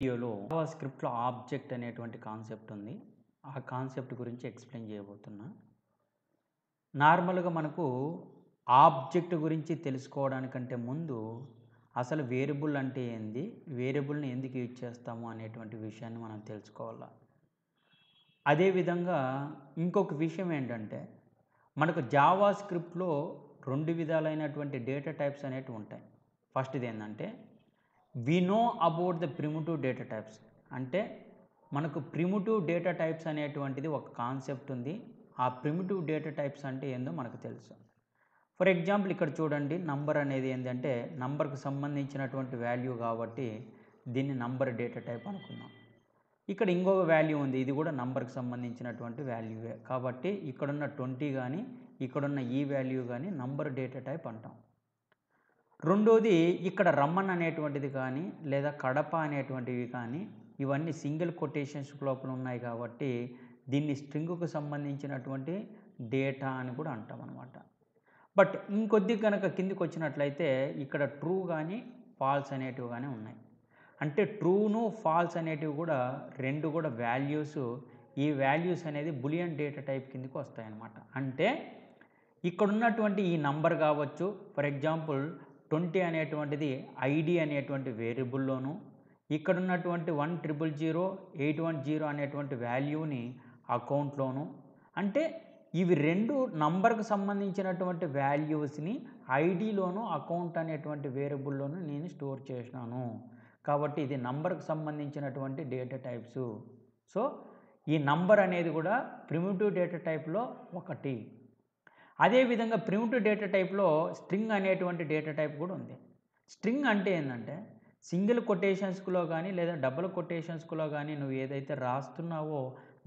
వీడియోలో జావా స్క్రిప్ట్లో ఆబ్జెక్ట్ అనేటువంటి కాన్సెప్ట్ ఉంది ఆ కాన్సెప్ట్ గురించి ఎక్స్ప్లెయిన్ చేయబోతున్నా నార్మల్గా మనకు ఆబ్జెక్ట్ గురించి తెలుసుకోవడానికంటే ముందు అసలు వేరియబుల్ అంటే ఏంది వేరియబుల్ని ఎందుకు యూజ్ చేస్తాము అనేటువంటి విషయాన్ని మనం తెలుసుకోవాలా అదేవిధంగా ఇంకొక విషయం ఏంటంటే మనకు జావా స్క్రిప్ట్లో రెండు విధాలైనటువంటి డేటా టైప్స్ అనేవి ఉంటాయి ఫస్ట్ది ఏంటంటే we know about the primitive data types అంటే మనకు ప్రిమిటివ్ డేటా టైప్స్ అనేటువంటిది ఒక కాన్సెప్ట్ ఉంది ఆ ప్రిమిటివ్ డేటా టైప్స్ అంటే ఏందో మనకు తెలుసు ఫర్ ఎగ్జాంపుల్ ఇక్కడ చూడండి నంబర్ అనేది ఏంటంటే నంబర్కు సంబంధించినటువంటి వాల్యూ కాబట్టి దీన్ని నంబర్ డేటా టైప్ అనుకున్నాం ఇక్కడ ఇంకొక వాల్యూ ఉంది ఇది కూడా నంబర్కి సంబంధించినటువంటి వాల్యూవే కాబట్టి ఇక్కడున్న ట్వంటీ కానీ ఇక్కడున్న ఈ వాల్యూ కానీ నంబర్ డేటా టైప్ అంటాం రెండోది ఇక్కడ రమ్మన్ అనేటువంటిది కానీ లేదా కడప అనేటువంటివి కానీ ఇవన్నీ సింగిల్ కొటేషన్స్ లోపల ఉన్నాయి కాబట్టి దీన్ని స్ట్రింగ్కు సంబంధించినటువంటి డేటా అని కూడా అంటాం అనమాట బట్ ఇంకొద్ది కనుక కిందికి వచ్చినట్లయితే ఇక్కడ ట్రూ కానీ ఫాల్స్ అనేటివి కానీ ఉన్నాయి అంటే ట్రూను ఫాల్స్ అనేటివి కూడా రెండు కూడా వాల్యూస్ ఈ వాల్యూస్ అనేది బులియన్ డేటా టైప్ కిందకి వస్తాయన్నమాట అంటే ఇక్కడ ఉన్నటువంటి ఈ నంబర్ కావచ్చు ఫర్ ఎగ్జాంపుల్ ట్వంటీ అనేటువంటిది ఐడి అనేటువంటి వేరియబుల్లోను ఇక్కడ ఉన్నటువంటి one triple zero eight one zero అనేటువంటి వాల్యూని అకౌంట్లోను అంటే ఇవి రెండు నంబర్కు సంబంధించినటువంటి వాల్యూస్ని ఐడిలోను అకౌంట్ అనేటువంటి వేరియబుల్లోను నేను స్టోర్ చేసినాను కాబట్టి ఇది నంబర్కు సంబంధించినటువంటి డేటా టైప్స్ సో ఈ నంబర్ అనేది కూడా ప్రిమిటివ్ డేటా టైప్లో ఒకటి అదేవిధంగా ప్రిమిటివ్ డేటా టైప్లో స్ట్రింగ్ అనేటువంటి డేటా టైప్ కూడా ఉంది స్ట్రింగ్ అంటే ఏంటంటే సింగిల్ కొటేషన్స్లో కానీ లేదా డబుల్ కొటేషన్స్లో కానీ నువ్వు ఏదైతే రాస్తున్నావో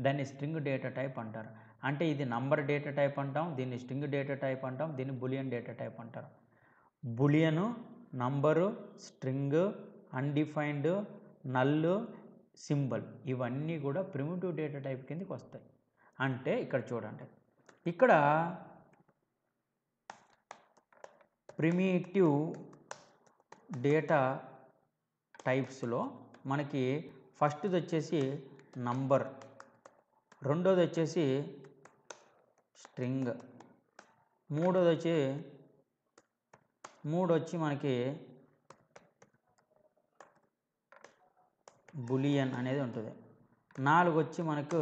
దాన్ని స్ట్రింగ్ డేటా టైప్ అంటారు అంటే ఇది నంబర్ డేటా టైప్ అంటాం దీన్ని స్ట్రింగ్ డేటా టైప్ అంటాం దీన్ని బులియన్ డేటా టైప్ అంటారు boolean number string undefined null symbol ఇవన్నీ కూడా ప్రిమిటివ్ డేటా టైప్ కిందకి వస్తాయి అంటే ఇక్కడ చూడండి ఇక్కడ ప్రిమిటివ్ డేటా టైప్స్లో మనకి ఫస్ట్ది వచ్చేసి నంబర్ రెండోది వచ్చేసి స్ట్రింగ్ మూడోది వచ్చి మూడు వచ్చి మనకి బులియన్ అనేది ఉంటుంది నాలుగు వచ్చి మనకు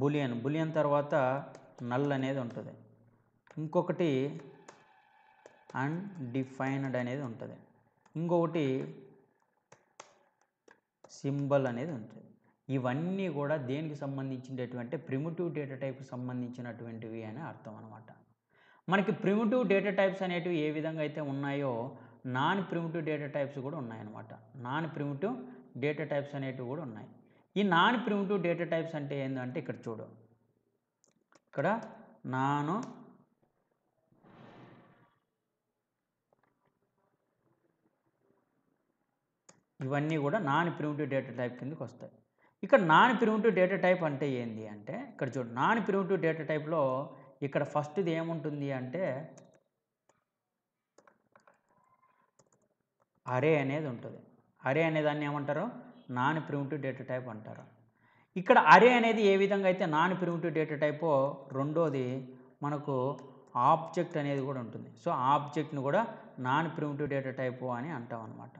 బులియన్ బులియన్ తర్వాత నల్ అనేది ఉంటుంది ఇంకొకటి అన్డిఫైన్డ్ అనేది ఉంటుంది ఇంకొకటి సింబల్ అనేది ఉంటుంది ఇవన్నీ కూడా దేనికి సంబంధించినటువంటి ప్రిమిటివ్ డేటా టైప్కి సంబంధించినటువంటివి అని అర్థం అనమాట మనకి ప్రిమిటివ్ డేటా టైప్స్ అనేటివి ఏ విధంగా అయితే ఉన్నాయో నాన్ ప్రిమిటివ్ డేటా టైప్స్ కూడా ఉన్నాయన్నమాట నాన్ ప్రిమిటివ్ డేటా టైప్స్ అనేటివి కూడా ఉన్నాయి ఈ నాన్ ప్రిమిటివ్ డేటా టైప్స్ అంటే ఏంటంటే ఇక్కడ చూడు ఇక్కడ నాన్ ఇవన్నీ కూడా నాన్ ప్రిమిటివ్ డేటా టైప్ కిందకి వస్తాయి ఇక్కడ నాన్ ప్రిమిటివ్ డేటా టైప్ అంటే ఏంది అంటే ఇక్కడ చూడండి నాన్ ప్రిమిటివ్ డేటా టైప్లో ఇక్కడ ఫస్ట్ది ఏముంటుంది అంటే అరే అనేది ఉంటుంది అరే అనే దాన్ని ఏమంటారు నాన్ ప్రిమిటివ్ డేటా టైప్ అంటారు ఇక్కడ అరే అనేది ఏ విధంగా అయితే నాన్ ప్రిమిటివ్ డేటా టైపో రెండోది మనకు ఆబ్జెక్ట్ అనేది కూడా ఉంటుంది సో ఆబ్జెక్ట్ని కూడా నాన్ ప్రిమిటివ్ డేటా టైపు అని అంటాం అనమాట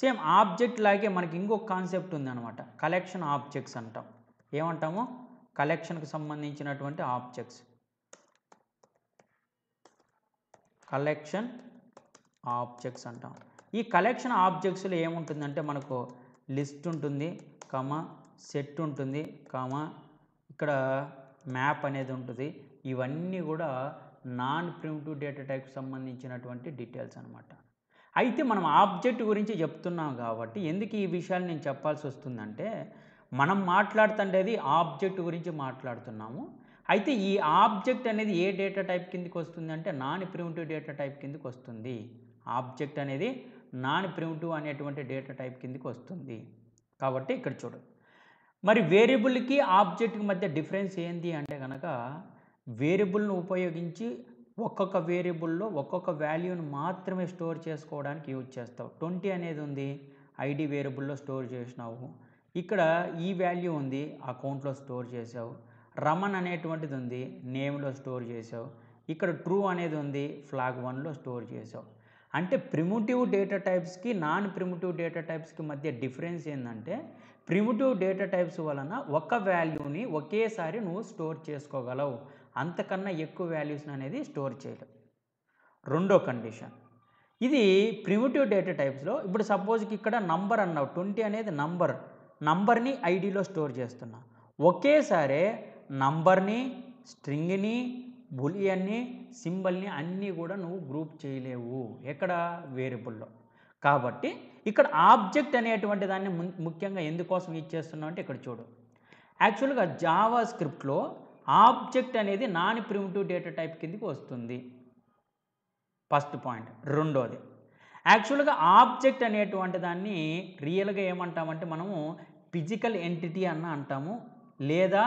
సేమ్ ఆబ్జెక్ట్ లాగే మనకి ఇంకొక కాన్సెప్ట్ ఉందన్నమాట కలెక్షన్ ఆబ్జెక్ట్స్ అంటాం ఏమంటాము కలెక్షన్కి సంబంధించినటువంటి ఆబ్జెక్ట్స్ కలెక్షన్ ఆబ్జెక్ట్స్ అంటాం ఈ కలెక్షన్ ఆబ్జెక్ట్స్లో ఏముంటుందంటే మనకు లిస్ట్ ఉంటుంది కమ సెట్ ఉంటుంది కమ ఇక్కడ మ్యాప్ అనేది ఉంటుంది ఇవన్నీ కూడా నాన్ ప్రిమిటివ్ డేటా టైప్కి సంబంధించినటువంటి డీటెయిల్స్ అనమాట అయితే మనం ఆబ్జెక్ట్ గురించి చెప్తున్నాం కాబట్టి ఎందుకు ఈ విషయాలు నేను చెప్పాల్సి వస్తుందంటే మనం మాట్లాడుతుండేది ఆబ్జెక్ట్ గురించి మాట్లాడుతున్నాము అయితే ఈ ఆబ్జెక్ట్ అనేది ఏ డేటా టైప్ కిందకి వస్తుంది అంటే నాన్ ప్రిమిటివ్ డేటా టైప్ కిందకి వస్తుంది ఆబ్జెక్ట్ అనేది నాన్ ప్రిమిటివ్ అనేటువంటి డేటా టైప్ కిందకి వస్తుంది కాబట్టి ఇక్కడ చూడు మరి వేరియబుల్కి ఆబ్జెక్ట్కి మధ్య డిఫరెన్స్ ఏంది అంటే కనుక వేరియబుల్ను ఉపయోగించి ఒక్కొక్క వేరియబుల్లో ఒక్కొక్క వాల్యూను మాత్రమే స్టోర్ చేసుకోవడానికి యూజ్ చేస్తావు ట్వంటీ అనేది ఉంది ఐడి వేరియబుల్లో స్టోర్ చేసినావు ఇక్కడ ఈ వాల్యూ ఉంది అకౌంట్లో స్టోర్ చేసావు రమన్ అనేటువంటిది ఉంది నేమ్లో స్టోర్ చేసావు ఇక్కడ ట్రూ అనేది ఉంది ఫ్లాగ్ వన్లో స్టోర్ చేసావు అంటే ప్రిమిటివ్ డేటా టైప్స్కి నాన్ ప్రిమిటివ్ డేటా టైప్స్కి మధ్య డిఫరెన్స్ ఏంటంటే ప్రిమిటివ్ డేటా టైప్స్ వలన ఒక వాల్యూని ఒకేసారి నువ్వు స్టోర్ చేసుకోగలవు అంతకన్నా ఎక్కువ వాల్యూస్ని అనేది స్టోర్ చేయలేదు రెండో కండిషన్ ఇది ప్రిమిటివ్ డేటా టైప్స్లో ఇప్పుడు సపోజ్కి ఇక్కడ నంబర్ అన్నావు ట్వంటీ అనేది నంబర్ నంబర్ని ఐడిలో స్టోర్ చేస్తున్నా ఒకేసారి నంబర్ని స్ట్రింగ్ని బులియన్ని సింబల్ని అన్నీ కూడా నువ్వు గ్రూప్ చేయలేవు ఎక్కడ వేరియబుల్లో కాబట్టి ఇక్కడ ఆబ్జెక్ట్ అనేటువంటి దాన్ని ముఖ్యంగా ఎందుకోసం ఇచ్చేస్తున్నావు అంటే ఇక్కడ చూడు యాక్చువల్గా జావా స్క్రిప్ట్లో ఆబ్జెక్ట్ అనేది నాన్ ప్రిమిటివ్ డేటా టైప్ కిందకి వస్తుంది ఫస్ట్ పాయింట్ రెండోది యాక్చువల్గా ఆబ్జెక్ట్ అనేటువంటి దాన్ని రియల్గా ఏమంటామంటే మనము ఫిజికల్ ఎంటిటీ అన్న అంటాము లేదా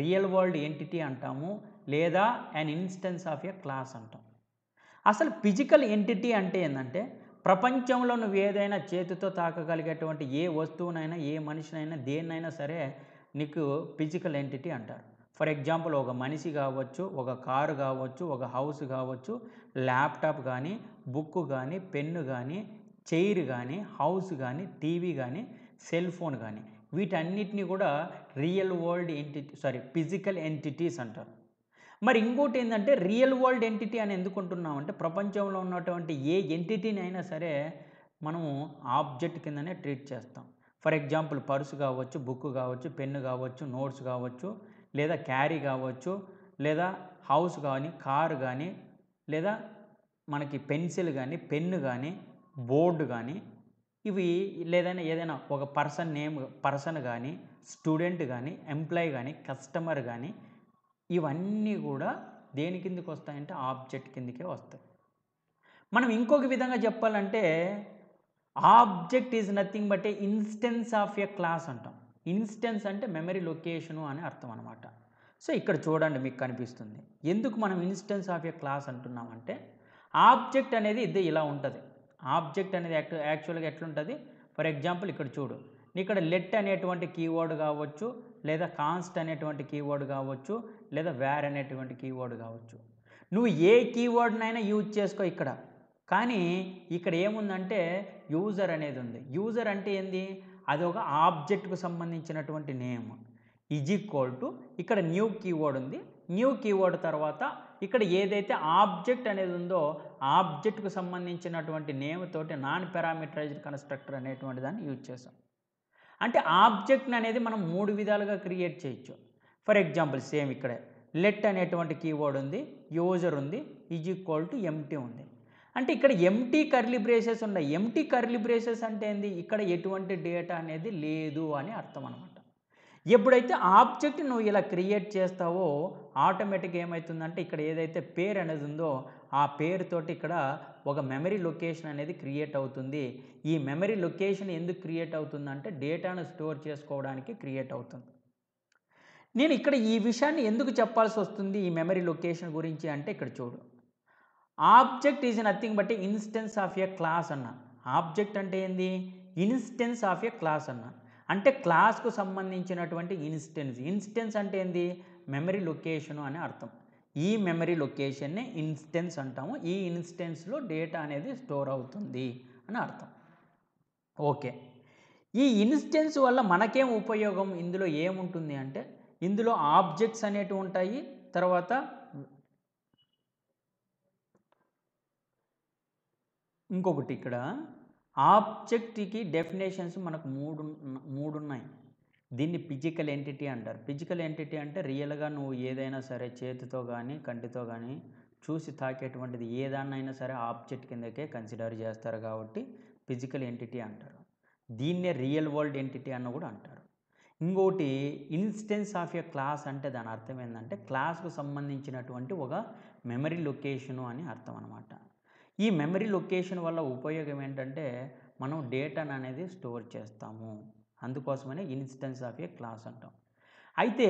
రియల్ వరల్డ్ ఎంటిటీ అంటాము లేదా an instance of a class అంటాం అసలు ఫిజికల్ ఎంటిటీ అంటే ఏంటంటే ప్రపంచంలో నువ్వు ఏదైనా చేతితో తాకగలిగేటువంటి ఏ వస్తువునైనా ఏ మనిషినైనా దేన్నైనా సరే నీకు ఫిజికల్ ఎంటిటీ అంటారు ఫర్ ఎగ్జాంపుల్ ఒక మనిషి కావచ్చు ఒక కారు కావచ్చు ఒక హౌస్ కావచ్చు ల్యాప్టాప్ కానీ బుక్ కానీ పెన్ను కానీ చైర్ కానీ హౌస్ కానీ టీవీ కానీ సెల్ ఫోన్ కానీ వీటన్నిటిని కూడా real world entity sorry physical entities అంటారు మరి ఇంకోటి ఏంటంటే రియల్ వరల్డ్ ఎంటిటీ అని ఎందుకు అంటే ప్రపంచంలో ఉన్నటువంటి ఏ ఎంటిటీని అయినా సరే మనము ఆబ్జెక్ట్ కిందనే ట్రీట్ చేస్తాం ఫర్ ఎగ్జాంపుల్ పర్సు కావచ్చు బుక్ కావచ్చు పెన్ను కావచ్చు నోట్స్ కావచ్చు లేదా క్యారీ కావచ్చు లేదా హౌస్ కానీ కారు కానీ లేదా మనకి పెన్సిల్ కానీ పెన్ను కానీ బోర్డు కానీ ఇవి లేదైనా ఏదైనా ఒక పర్సన్ నేమ్ పర్సన్ కానీ స్టూడెంట్ కానీ ఎంప్లాయీ కానీ కస్టమర్ కానీ ఇవన్నీ కూడా దేని కిందకి వస్తాయంటే ఆబ్జెక్ట్ కిందకే వస్తాయి మనం ఇంకొక విధంగా చెప్పాలంటే object is nothing but a instance of a class అంటాం ఇన్స్టెన్స్ అంటే మెమరీ లొకేషను అని అర్థం అనమాట సో ఇక్కడ చూడండి మీకు కనిపిస్తుంది ఎందుకు మనం ఇన్స్టెన్స్ ఆఫ్ ఏ క్లాస్ అంటున్నామంటే ఆబ్జెక్ట్ అనేది ఇది ఇలా ఉంటుంది ఆబ్జెక్ట్ అనేది యాక్చువల్గా ఎట్లుంటుంది ఫర్ ఎగ్జాంపుల్ ఇక్కడ చూడు ఇక్కడ లెట్ అనేటువంటి కీవర్డ్ కావచ్చు లేదా కాన్స్ట్ అనేటువంటి కీవర్డ్ కావచ్చు లేదా వేర్ అనేటువంటి కీవర్డ్ కావచ్చు నువ్వు ఏ కీవర్డ్నైనా యూజ్ చేసుకో ఇక్కడ కానీ ఇక్కడ ఏముందంటే యూజర్ అనేది ఉంది యూజర్ అంటే ఏంది అది ఒక ఆబ్జెక్ట్కు సంబంధించినటువంటి నేమ్ ఇజ్ ఈక్వల్ టు ఇక్కడ న్యూ కీవర్డ్ ఉంది న్యూ కీవర్డ్ తర్వాత ఇక్కడ ఏదైతే ఆబ్జెక్ట్ అనేది ఉందో ఆబ్జెక్ట్కు సంబంధించినటువంటి నేమ్ తోటి నాన్ పారామీటరైజ్డ్ కన్స్ట్రక్టర్ అనేటువంటి దాన్ని యూజ్ చేసాం అంటే ఆబ్జెక్ట్ అనేది మనం మూడు విధాలుగా క్రియేట్ చేయొచ్చు ఫర్ ఎగ్జాంపుల్ సేమ్ ఇక్కడే లెట్ అనేటువంటి కీవర్డ్ ఉంది యూజర్ ఉంది ఈజ్ ఈక్వల్ టు ఎంటీ ఉంది అంటే ఇక్కడ ఎంటీ కర్లీ బ్రేసెస్ ఉన్నాయి ఎంటీ కర్లీ బ్రేసెస్ అంటే ఏంది ఇక్కడ ఎటువంటి డేటా అనేది లేదు అని అర్థం అనమాట ఎప్పుడైతే ఆబ్జెక్ట్ నువ్వు ఇలా క్రియేట్ చేస్తావో ఆటోమేటిక్గా ఏమవుతుందంటే ఇక్కడ ఏదైతే పేరు అనేది ఉందో ఆ పేరుతోటి ఇక్కడ ఒక మెమరీ లొకేషన్ అనేది క్రియేట్ అవుతుంది ఈ మెమరీ లొకేషన్ ఎందుకు క్రియేట్ అవుతుందంటే డేటాను స్టోర్ చేసుకోవడానికి క్రియేట్ అవుతుంది నేను ఇక్కడ ఈ విషయాన్ని ఎందుకు చెప్పాల్సి వస్తుంది ఈ మెమరీ లొకేషన్ గురించి అంటే ఇక్కడ చూడు object is nothing but instance of a class అన్న ఆబ్జెక్ట్ అంటే ఏంది ఇన్స్టెన్స్ ఆఫ్ ఎ క్లాస్ అన్న అంటే క్లాస్కు సంబంధించినటువంటి ఇన్స్టెన్స్ ఇన్స్టెన్స్ అంటే ఏంది మెమరీ లొకేషను అని అర్థం ఈ మెమరీ లొకేషన్ని ఇన్స్టెన్స్ అంటాము ఈ ఇన్స్టెన్స్లో డేటా అనేది స్టోర్ అవుతుంది అని అర్థం ఓకే ఈ ఇన్స్టెన్స్ వల్ల మనకేం ఉపయోగం ఇందులో ఏముంటుంది అంటే ఇందులో ఆబ్జెక్ట్స్ అనేటివి ఉంటాయి తర్వాత ఇంకొకటి ఇక్కడ ఆబ్జెక్ట్కి డెఫినేషన్స్ మనకు మూడు మూడు ఉన్నాయి దీన్ని ఫిజికల్ ఎంటిటీ అంటారు ఫిజికల్ ఎంటిటీ అంటే రియల్గా నువ్వు ఏదైనా సరే చేతితో కానీ కంటితో కానీ చూసి తాకేటువంటిది ఏదాన్నైనా సరే ఆబ్జెక్ట్ కిందకే కన్సిడర్ చేస్తారు కాబట్టి ఫిజికల్ ఎంటిటీ అంటారు దీన్నే రియల్ వరల్డ్ ఎంటిటీ అన్న కూడా అంటారు ఇంకోటి ఇన్స్టెన్స్ ఆఫ్ ఎ క్లాస్ అంటే దాని అర్థం ఏంటంటే క్లాస్కు సంబంధించినటువంటి ఒక మెమరీ లొకేషను అని అర్థం అనమాట ఈ మెమరీ లొకేషన్ వల్ల ఉపయోగం ఏంటంటే మనం డేటాను అనేది స్టోర్ చేస్తాము అందుకోసమనే ఇన్స్టెన్స్ ఆఫ్ ఏ క్లాస్ అంటాం అయితే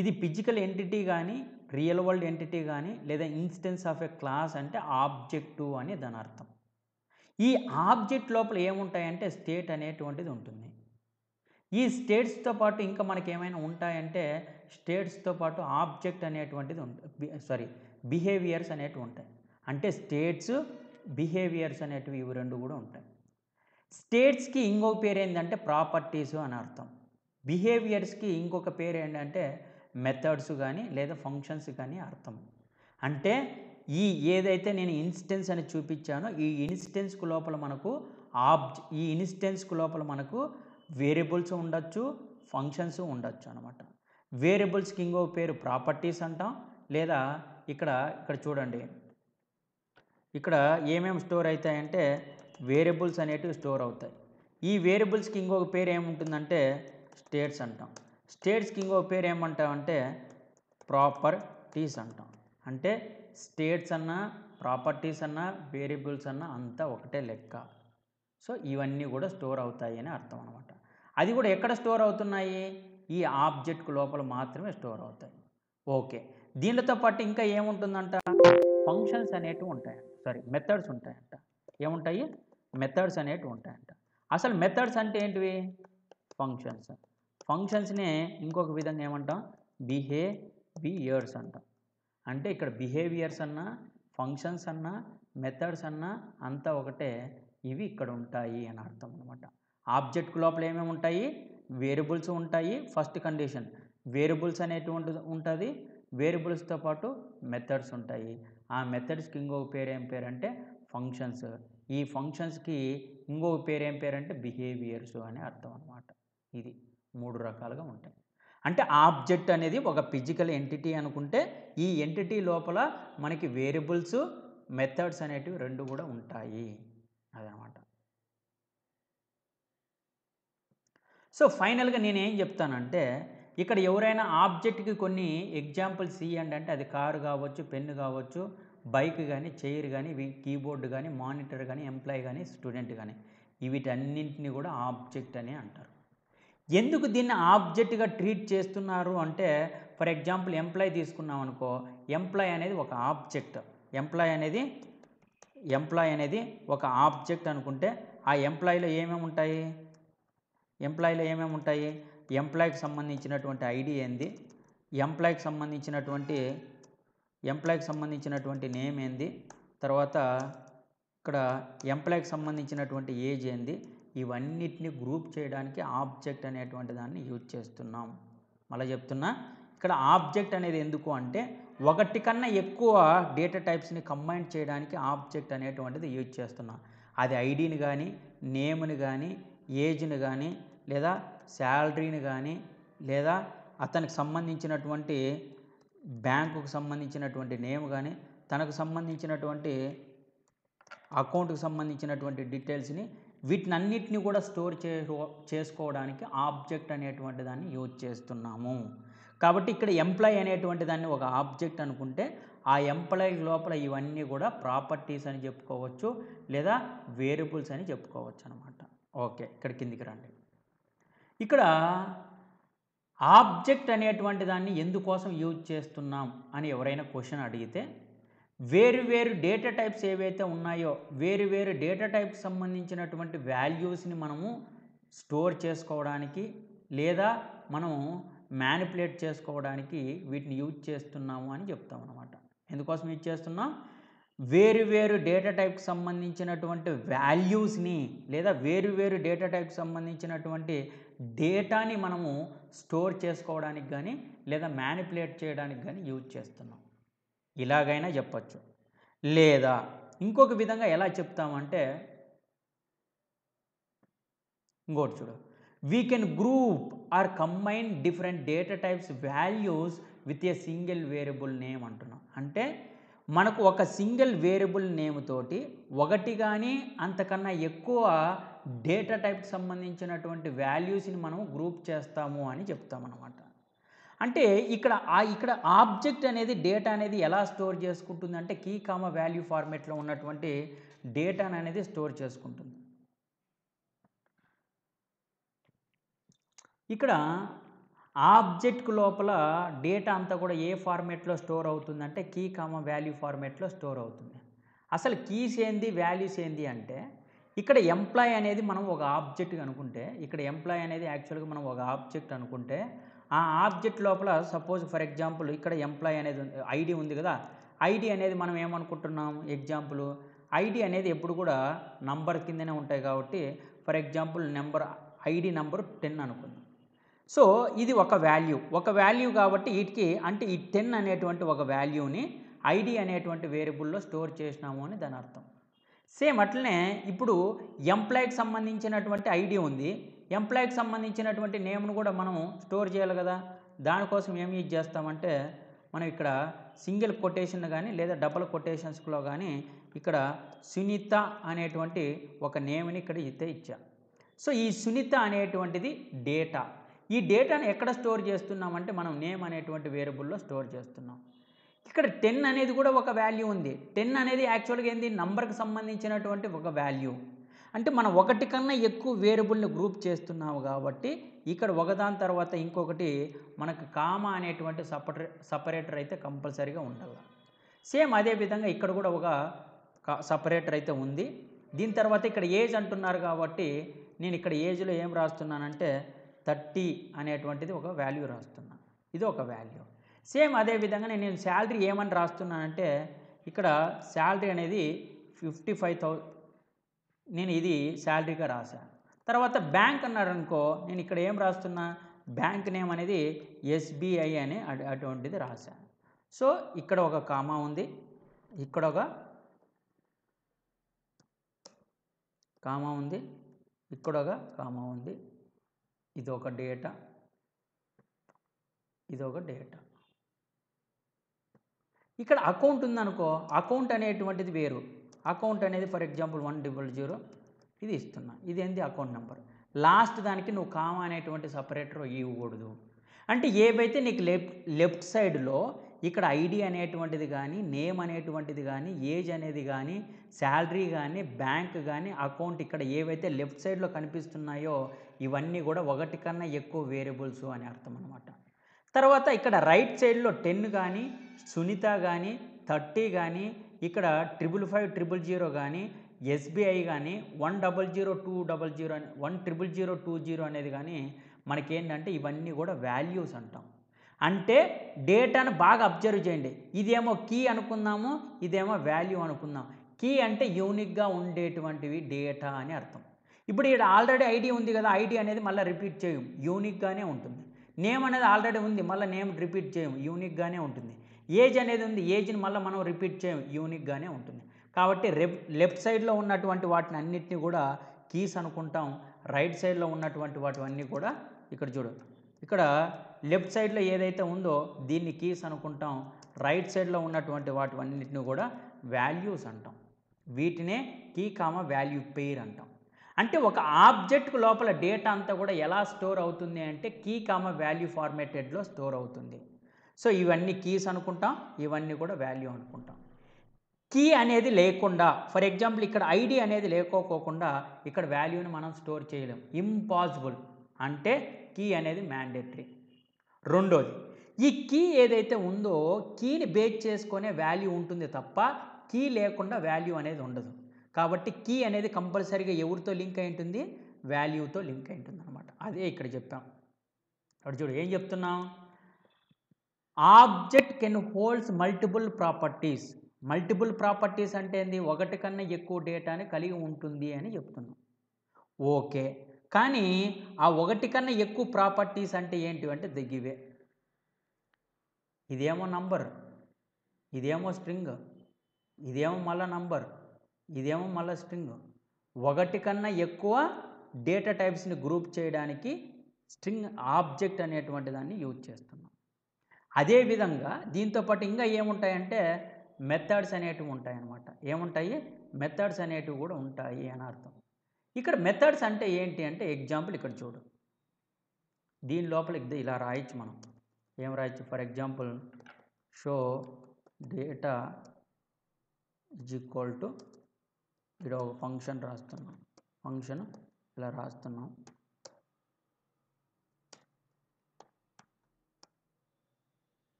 ఇది ఫిజికల్ ఎంటిటీ కానీ రియల్ వరల్డ్ ఎంటిటీ కానీ లేదా ఇన్స్టెన్స్ ఆఫ్ ఏ క్లాస్ అంటే ఆబ్జెక్టు అని దాని అర్థం ఈ ఆబ్జెక్ట్ లోపల ఏముంటాయంటే స్టేట్ అనేటువంటిది ఉంటుంది ఈ స్టేట్స్తో పాటు ఇంకా మనకి ఏమైనా ఉంటాయంటే స్టేట్స్తో పాటు ఆబ్జెక్ట్ అనేటువంటిది ఉంటుంది సారీ బిహేవియర్స్ అనేటివి ఉంటాయి అంటే స్టేట్స్ బిహేవియర్స్ అనేటివి ఇవి రెండు కూడా ఉంటాయి స్టేట్స్కి ఇంకొక పేరు ఏంటంటే ప్రాపర్టీసు అని అర్థం బిహేవియర్స్కి ఇంకొక పేరు ఏంటంటే మెథడ్స్ కానీ లేదా ఫంక్షన్స్ కానీ అర్థం అంటే ఈ ఏదైతే నేను ఇన్స్టెన్స్ అని చూపించానో ఈ ఇన్స్టెన్స్కు లోపల మనకు ఆబ్జ్ ఈ ఇన్స్టెన్స్కు లోపల మనకు వేరియబుల్స్ ఉండొచ్చు ఫంక్షన్స్ ఉండొచ్చు అనమాట వేరియబుల్స్కి ఇంకో పేరు ప్రాపర్టీస్ అంటాం లేదా ఇక్కడ ఇక్కడ చూడండి ఇక్కడ ఏమేమి స్టోర్ అవుతాయంటే వేరియబుల్స్ అనేటివి స్టోర్ అవుతాయి ఈ వేరియబుల్స్కి ఇంకొక పేరు ఏముంటుందంటే స్టేట్స్ అంటాం స్టేట్స్కి ఇంకొక పేరు ఏమంటామంటే ప్రాపర్టీస్ అంటాం అంటే స్టేట్స్ అన్నా ప్రాపర్టీస్ అన్నా వేరియబుల్స్ అన్నా అంతా ఒకటే లెక్క సో ఇవన్నీ కూడా స్టోర్ అవుతాయి అని అర్థం అనమాట అది కూడా ఎక్కడ స్టోర్ అవుతున్నాయి ఈ ఆబ్జెక్ట్ లోపల మాత్రమే స్టోర్ అవుతాయి ఓకే దీనితో పాటు ఇంకా ఏముంటుందంట ఫంక్షన్స్ అనేటివి ఉంటాయి సారీ మెథడ్స్ ఉంటాయంట ఏముంటాయి మెథడ్స్ అనేటివి ఉంటాయంట అసలు మెథడ్స్ అంటే ఏంటివి ఫంక్షన్స్ ఫంక్షన్స్నే ఇంకొక విధంగా ఏమంటాం బిహేవియర్స్ అంటాం అంటే ఇక్కడ బిహేవియర్స్ అన్నా ఫంక్షన్స్ అన్నా మెథడ్స్ అన్నా అంతా ఒకటే ఇవి ఇక్కడ ఉంటాయి అని అర్థం అనమాట ఆబ్జెక్ట్ లోపల ఏమేమి ఉంటాయి వేరియబుల్స్ ఉంటాయి ఫస్ట్ కండిషన్ వేరియబుల్స్ అనేటువంటి ఉంటుంది వేరియబుల్స్తో పాటు మెథడ్స్ ఉంటాయి ఆ మెథడ్స్కి ఇంకొక పేరు ఏం పేరంటే ఫంక్షన్స్ ఈ ఫంక్షన్స్కి ఇంకొక పేరు ఏం పేరంటే బిహేవియర్స్ అనే అర్థం అనమాట ఇది మూడు రకాలుగా ఉంటాయి అంటే ఆబ్జెక్ట్ అనేది ఒక ఫిజికల్ ఎంటిటీ అనుకుంటే ఈ ఎంటిటీ లోపల మనకి వేరియబుల్స్ మెథడ్స్ అనేటివి రెండు కూడా ఉంటాయి అదనమాట సో ఫైనల్గా నేనేం చెప్తానంటే ఇక్కడ ఎవరైనా ఆబ్జెక్ట్కి కొన్ని ఎగ్జాంపుల్స్ ఇవ్వండి అంటే అది కారు కావచ్చు పెన్ను కావచ్చు బైక్ కానీ చైర్ కానీ కీబోర్డ్ కానీ మానిటర్ కానీ ఎంప్లాయీ కానీ స్టూడెంట్ కానీ వీటన్నింటినీ కూడా ఆబ్జెక్ట్ అని అంటారు ఎందుకు దీన్ని ఆబ్జెక్ట్గా ట్రీట్ చేస్తున్నారు అంటే ఫర్ ఎగ్జాంపుల్ ఎంప్లాయీ తీసుకున్నాం అనుకో ఎంప్లాయ్ అనేది ఒక ఆబ్జెక్ట్ ఎంప్లాయ్ అనేది ఎంప్లాయ్ అనేది ఒక ఆబ్జెక్ట్ అనుకుంటే ఆ ఎంప్లాయీలో ఏమేమి ఉంటాయి ఎంప్లాయీలో ఏమేమి ఉంటాయి ఎంప్లాయ్కి సంబంధించినటువంటి ఐడి ఏంది ఎంప్లాయ్కి సంబంధించినటువంటి ఎంప్లాయ్కి సంబంధించినటువంటి నేమ్ ఏంది తర్వాత ఇక్కడ ఎంప్లాయ్కి సంబంధించినటువంటి ఏజ్ ఏంది ఇవన్నిటిని గ్రూప్ చేయడానికి ఆబ్జెక్ట్ అనేటువంటి దాన్ని యూజ్ చేస్తున్నాం మళ్ళీ చెప్తున్నా ఇక్కడ ఆబ్జెక్ట్ అనేది ఎందుకు అంటే ఒకటి కన్నా ఎక్కువ డేటా టైప్స్ని కంబైన్ చేయడానికి ఆబ్జెక్ట్ అనేటువంటిది యూజ్ చేస్తున్నాం అది ఐడిని కానీ నేమ్ని కానీ ఏజ్ని కానీ లేదా శాలరీని కానీ లేదా అతనికి సంబంధించినటువంటి బ్యాంకుకు సంబంధించినటువంటి నేమ్ కానీ తనకు సంబంధించినటువంటి అకౌంట్కు సంబంధించినటువంటి డీటెయిల్స్ని వీటినన్నిటిని కూడా స్టోర్ చేసుకోవడానికి ఆబ్జెక్ట్ అనేటువంటి దాన్ని యూజ్ చేస్తున్నాము కాబట్టి ఇక్కడ ఎంప్లాయ్ అనేటువంటి దాన్ని ఒక ఆబ్జెక్ట్ అనుకుంటే ఆ ఎంప్లాయ్ లోపల ఇవన్నీ కూడా ప్రాపర్టీస్ అని చెప్పుకోవచ్చు లేదా వేరియబుల్స్ అని చెప్పుకోవచ్చు అనమాట ఓకే ఇక్కడ కిందికి రండి ఇక్కడ ఆబ్జెక్ట్ అనేటువంటి దాన్ని ఎందుకోసం యూజ్ చేస్తున్నాం అని ఎవరైనా క్వశ్చన్ అడిగితే వేరు వేరు డేటా టైప్స్ ఏవైతే ఉన్నాయో వేరు వేరు డేటా టైప్కి సంబంధించినటువంటి వాల్యూస్ని మనము స్టోర్ చేసుకోవడానికి లేదా మనము మ్యానిపులేట్ చేసుకోవడానికి వీటిని యూజ్ చేస్తున్నాము అని చెప్తాం అనమాట ఎందుకోసం యూజ్ చేస్తున్నాం వేరు వేరు డేటా టైప్కి సంబంధించినటువంటి వాల్యూస్ని లేదా వేరు వేరు డేటా టైప్కి సంబంధించినటువంటి డేటాని మనము స్టోర్ చేసుకోవడానికి కానీ లేదా మ్యానిపులేట్ చేయడానికి కానీ యూజ్ చేస్తున్నాం ఇలాగైనా చెప్పచ్చు లేదా ఇంకొక విధంగా ఎలా చెప్తామంటే ఇంకోటి చూడు we can group or combine different data types values with a single variable name అంటున్నాం అంటే మనకు ఒక సింగిల్ వేరియబుల్ నేమ్ తోటి ఒకటి కానీ అంతకన్నా ఎక్కువ డేటా టైప్కి సంబంధించినటువంటి వాల్యూస్ని మనం గ్రూప్ చేస్తాము అని చెప్తామన్నమాట అంటే ఇక్కడ ఇక్కడ ఆబ్జెక్ట్ అనేది డేటా అనేది ఎలా స్టోర్ చేసుకుంటుంది అంటే కీ కామ వాల్యూ ఫార్మేట్లో ఉన్నటువంటి డేటాను అనేది స్టోర్ చేసుకుంటుంది ఇక్కడ ఆబ్జెక్ట్ లోపల డేటా అంతా కూడా ఏ ఫార్మేట్లో స్టోర్ అవుతుందంటే కీ కామ వాల్యూ ఫార్మేట్లో స్టోర్ అవుతుంది అసలు కీస్ ఏంది వాల్యూస్ ఏంది అంటే ఇక్కడ ఎంప్లాయ్ అనేది మనం ఒక ఆబ్జెక్ట్ అనుకుంటే ఇక్కడ ఎంప్లాయ్ అనేది యాక్చువల్గా మనం ఒక ఆబ్జెక్ట్ అనుకుంటే ఆ ఆబ్జెక్ట్ లోపల సపోజ్ ఫర్ ఎగ్జాంపుల్ ఇక్కడ ఎంప్లాయ్ అనేది ఐడి ఉంది కదా ఐడి అనేది మనం ఏమనుకుంటున్నాం ఎగ్జాంపుల్ ఐడి అనేది ఎప్పుడు కూడా నంబర్ కిందనే ఉంటాయి కాబట్టి for example number ID number ten అనుకుందాం సో ఇది ఒక వాల్యూ ఒక వాల్యూ కాబట్టి వీటికి అంటే ఈ టెన్ అనేటువంటి ఒక వాల్యూని ఐడి అనేటువంటి వేరియబుల్లో స్టోర్ చేసినాము అని దాని అర్థం సేమ్ అట్లనే ఇప్పుడు ఎంప్లాయ్కి సంబంధించినటువంటి ఐడి ఉంది ఎంప్లాయ్కి సంబంధించినటువంటి నేమ్ను కూడా మనం స్టోర్ చేయాలి కదా దానికోసం ఏం యూజ్ చేస్తామంటే మనం ఇక్కడ సింగిల్ కొటేషన్ కానీ లేదా డబల్ కొటేషన్స్లో కానీ ఇక్కడ సునీత అనేటువంటి ఒక నేమ్ని ఇక్కడ ఇస్తే ఇచ్చా సో ఈ సునీత అనేటువంటిది డేటా ఈ డేటాను ఎక్కడ స్టోర్ చేస్తున్నామంటే మనం నేమ్ అనేటువంటి వేరియబుల్లో స్టోర్ చేస్తున్నాం ఇక్కడ టెన్ అనేది కూడా ఒక వాల్యూ ఉంది టెన్ అనేది యాక్చువల్గా ఏంది నంబర్కి సంబంధించినటువంటి ఒక వాల్యూ అంటే మనం ఒకటి కన్నా ఎక్కువ వేరియబుల్ని గ్రూప్ చేస్తున్నాము కాబట్టి ఇక్కడ ఒకదాని తర్వాత ఇంకొకటి మనకు కామా అనేటువంటి సపరే సపరేటర్ అయితే కంపల్సరీగా ఉండాలి సేమ్ అదేవిధంగా ఇక్కడ కూడా ఒక సపరేటర్ అయితే ఉంది దీని తర్వాత ఇక్కడ ఏజ్ అంటున్నారు కాబట్టి నేను ఇక్కడ ఏజ్లో ఏం రాస్తున్నానంటే థర్టీ అనేటువంటిది ఒక వాల్యూ రాస్తున్నా ఇది ఒక వాల్యూ సేమ్ అదే విధంగా నేను శాలరీ ఏమని రాస్తున్నానంటే ఇక్కడ శాలరీ అనేది ఫిఫ్టీ ఫైవ్ థౌజండ్ నేను ఇది శాలరీగా రాశాను తర్వాత బ్యాంక్ అన్నాడు అనుకో నేను ఇక్కడ ఏం రాస్తున్నా బ్యాంక్ నేమ్ అనేది ఎస్బీఐ అని అటువంటిది రాశాను సో ఇక్కడ ఒక కామా ఉంది ఇక్కడ ఒక కామా ఉంది ఇక్కడ ఒక కామా ఉంది ఇది ఒక డేటా ఇది ఒక డేటా ఇక్కడ అకౌంట్ ఉందనుకో అకౌంట్ అనేటువంటిది వేరు అకౌంట్ అనేది for example one double zero ఇది ఇస్తున్నా ఇదేంది అకౌంట్ నెంబర్ లాస్ట్ దానికి నువ్వు కామా అనేటువంటి సపరేటర్ ఇవ్వకూడదు అంటే ఏవైతే నీకు లెఫ్ట్ లెఫ్ట్ సైడ్లో ఇక్కడ ఐడి అనేటువంటిది కానీ నేమ్ అనేటువంటిది కానీ ఏజ్ అనేది కానీ శాలరీ కానీ బ్యాంక్ కానీ అకౌంట్ ఇక్కడ ఏవైతే లెఫ్ట్ సైడ్లో కనిపిస్తున్నాయో ఇవన్నీ కూడా ఒకటి కన్నా ఎక్కువ వేరియబుల్స్ అని అర్థం అనమాట తర్వాత ఇక్కడ రైట్ సైడ్లో టెన్ కానీ సునీత కానీ థర్టీ కానీ ఇక్కడ ట్రిపుల్ ఫైవ్ ట్రిపుల్ జీరో కానీ ఎస్బీఐ కానీ one double zero two double zero అని one triple zero two zero అనేది కానీ మనకేంటంటే ఇవన్నీ కూడా వాల్యూస్ అంటాం అంటే డేటాను బాగా అబ్జర్వ్ చేయండి ఇదేమో కీ అనుకుందాము ఇదేమో వాల్యూ అనుకుందాం కీ అంటే యూనిక్గా ఉండేటువంటివి డేటా అని అర్థం ఇప్పుడు ఇక్కడ ఆల్రెడీ ఐడి ఉంది కదా ఐడి అనేది మళ్ళీ రిపీట్ చేయం యూనిక్గానే ఉంటుంది నేమ్ అనేది ఆల్రెడీ ఉంది మళ్ళీ నేమ్ రిపీట్ చేయం యూనిక్గానే ఉంటుంది ఏజ్ అనేది ఉంది ఏజ్ని మళ్ళీ మనం రిపీట్ చేయం యూనిక్గానే ఉంటుంది కాబట్టి రెప్ లెఫ్ట్ సైడ్లో ఉన్నటువంటి వాటిని అన్నిటిని కూడా కీస్ అనుకుంటాం రైట్ సైడ్లో ఉన్నటువంటి వాటివన్నీ కూడా ఇక్కడ చూడు ఇక్కడ లెఫ్ట్ సైడ్లో ఏదైతే ఉందో దీన్ని కీస్ అనుకుంటాం రైట్ సైడ్లో ఉన్నటువంటి వాటివన్నిటిని కూడా వాల్యూస్ అంటాం వీటినే కీ కామ వాల్యూ పెయిర్ అంటాం అంటే ఒక ఆబ్జెక్ట్ లోపల డేటా అంతా కూడా ఎలా స్టోర్ అవుతుంది అంటే కీ కామ వాల్యూ ఫార్మేటెడ్లో స్టోర్ అవుతుంది సో ఇవన్నీ కీస్ అనుకుంటాం ఇవన్నీ కూడా వాల్యూ అనుకుంటాం కీ అనేది లేకుండా ఫర్ ఎగ్జాంపుల్ ఇక్కడ ఐడి అనేది లేకోకోకుండా ఇక్కడ వాల్యూని మనం స్టోర్ చేయలేం ఇంపాసిబుల్ అంటే కీ అనేది మ్యాండేటరీ రెండోది ఈ కీ ఏదైతే ఉందో కీని బేక్ చేసుకునే వాల్యూ ఉంటుంది తప్ప కీ లేకుండా వాల్యూ అనేది ఉండదు కాబట్టి కీ అనేది కంపల్సరీగా ఎవరితో లింక్ అయి ఉంటుంది వాల్యూతో లింక్ అయి ఉంటుంది అనమాట అదే ఇక్కడ చెప్పాం ఇక్కడ చూడు ఏం చెప్తున్నాం object can holds multiple properties multiple properties అంటే ఏంది ఒకటి కన్నా ఎక్కువ డేటాని కలిగి ఉంటుంది అని చెప్తున్నాం ఓకే కానీ ఆ ఒకటి కన్నా ఎక్కువ ప్రాపర్టీస్ అంటే ఏంటివి అంటే దగ్గివే ఇదేమో నంబర్ ఇదేమో స్ట్రింగ్ ఇదేమో మళ్ళా నంబర్ ఇదేమో మళ్ళీ స్ట్రింగ్ ఒకటి కన్నా ఎక్కువ డేటా టైప్స్ని గ్రూప్ చేయడానికి స్ట్రింగ్ ఆబ్జెక్ట్ అనేటువంటి దాన్ని యూజ్ చేస్తున్నాం అదేవిధంగా దీంతోపాటు ఇంకా ఏముంటాయంటే మెథడ్స్ అనేటివి ఉంటాయన్నమాట ఏముంటాయి మెథడ్స్ అనేటివి కూడా ఉంటాయి అని అర్థం ఇక్కడ మెథడ్స్ అంటే ఏంటి అంటే ఎగ్జాంపుల్ ఇక్కడ చూడు దీని లోపల ఇలా రాయొచ్చు మనం ఏం రాయొచ్చు for example show data is equal to ఇక్కడ ఒక ఫంక్షన్ రాస్తున్నాం ఫంక్షన్ ఇలా రాస్తున్నాం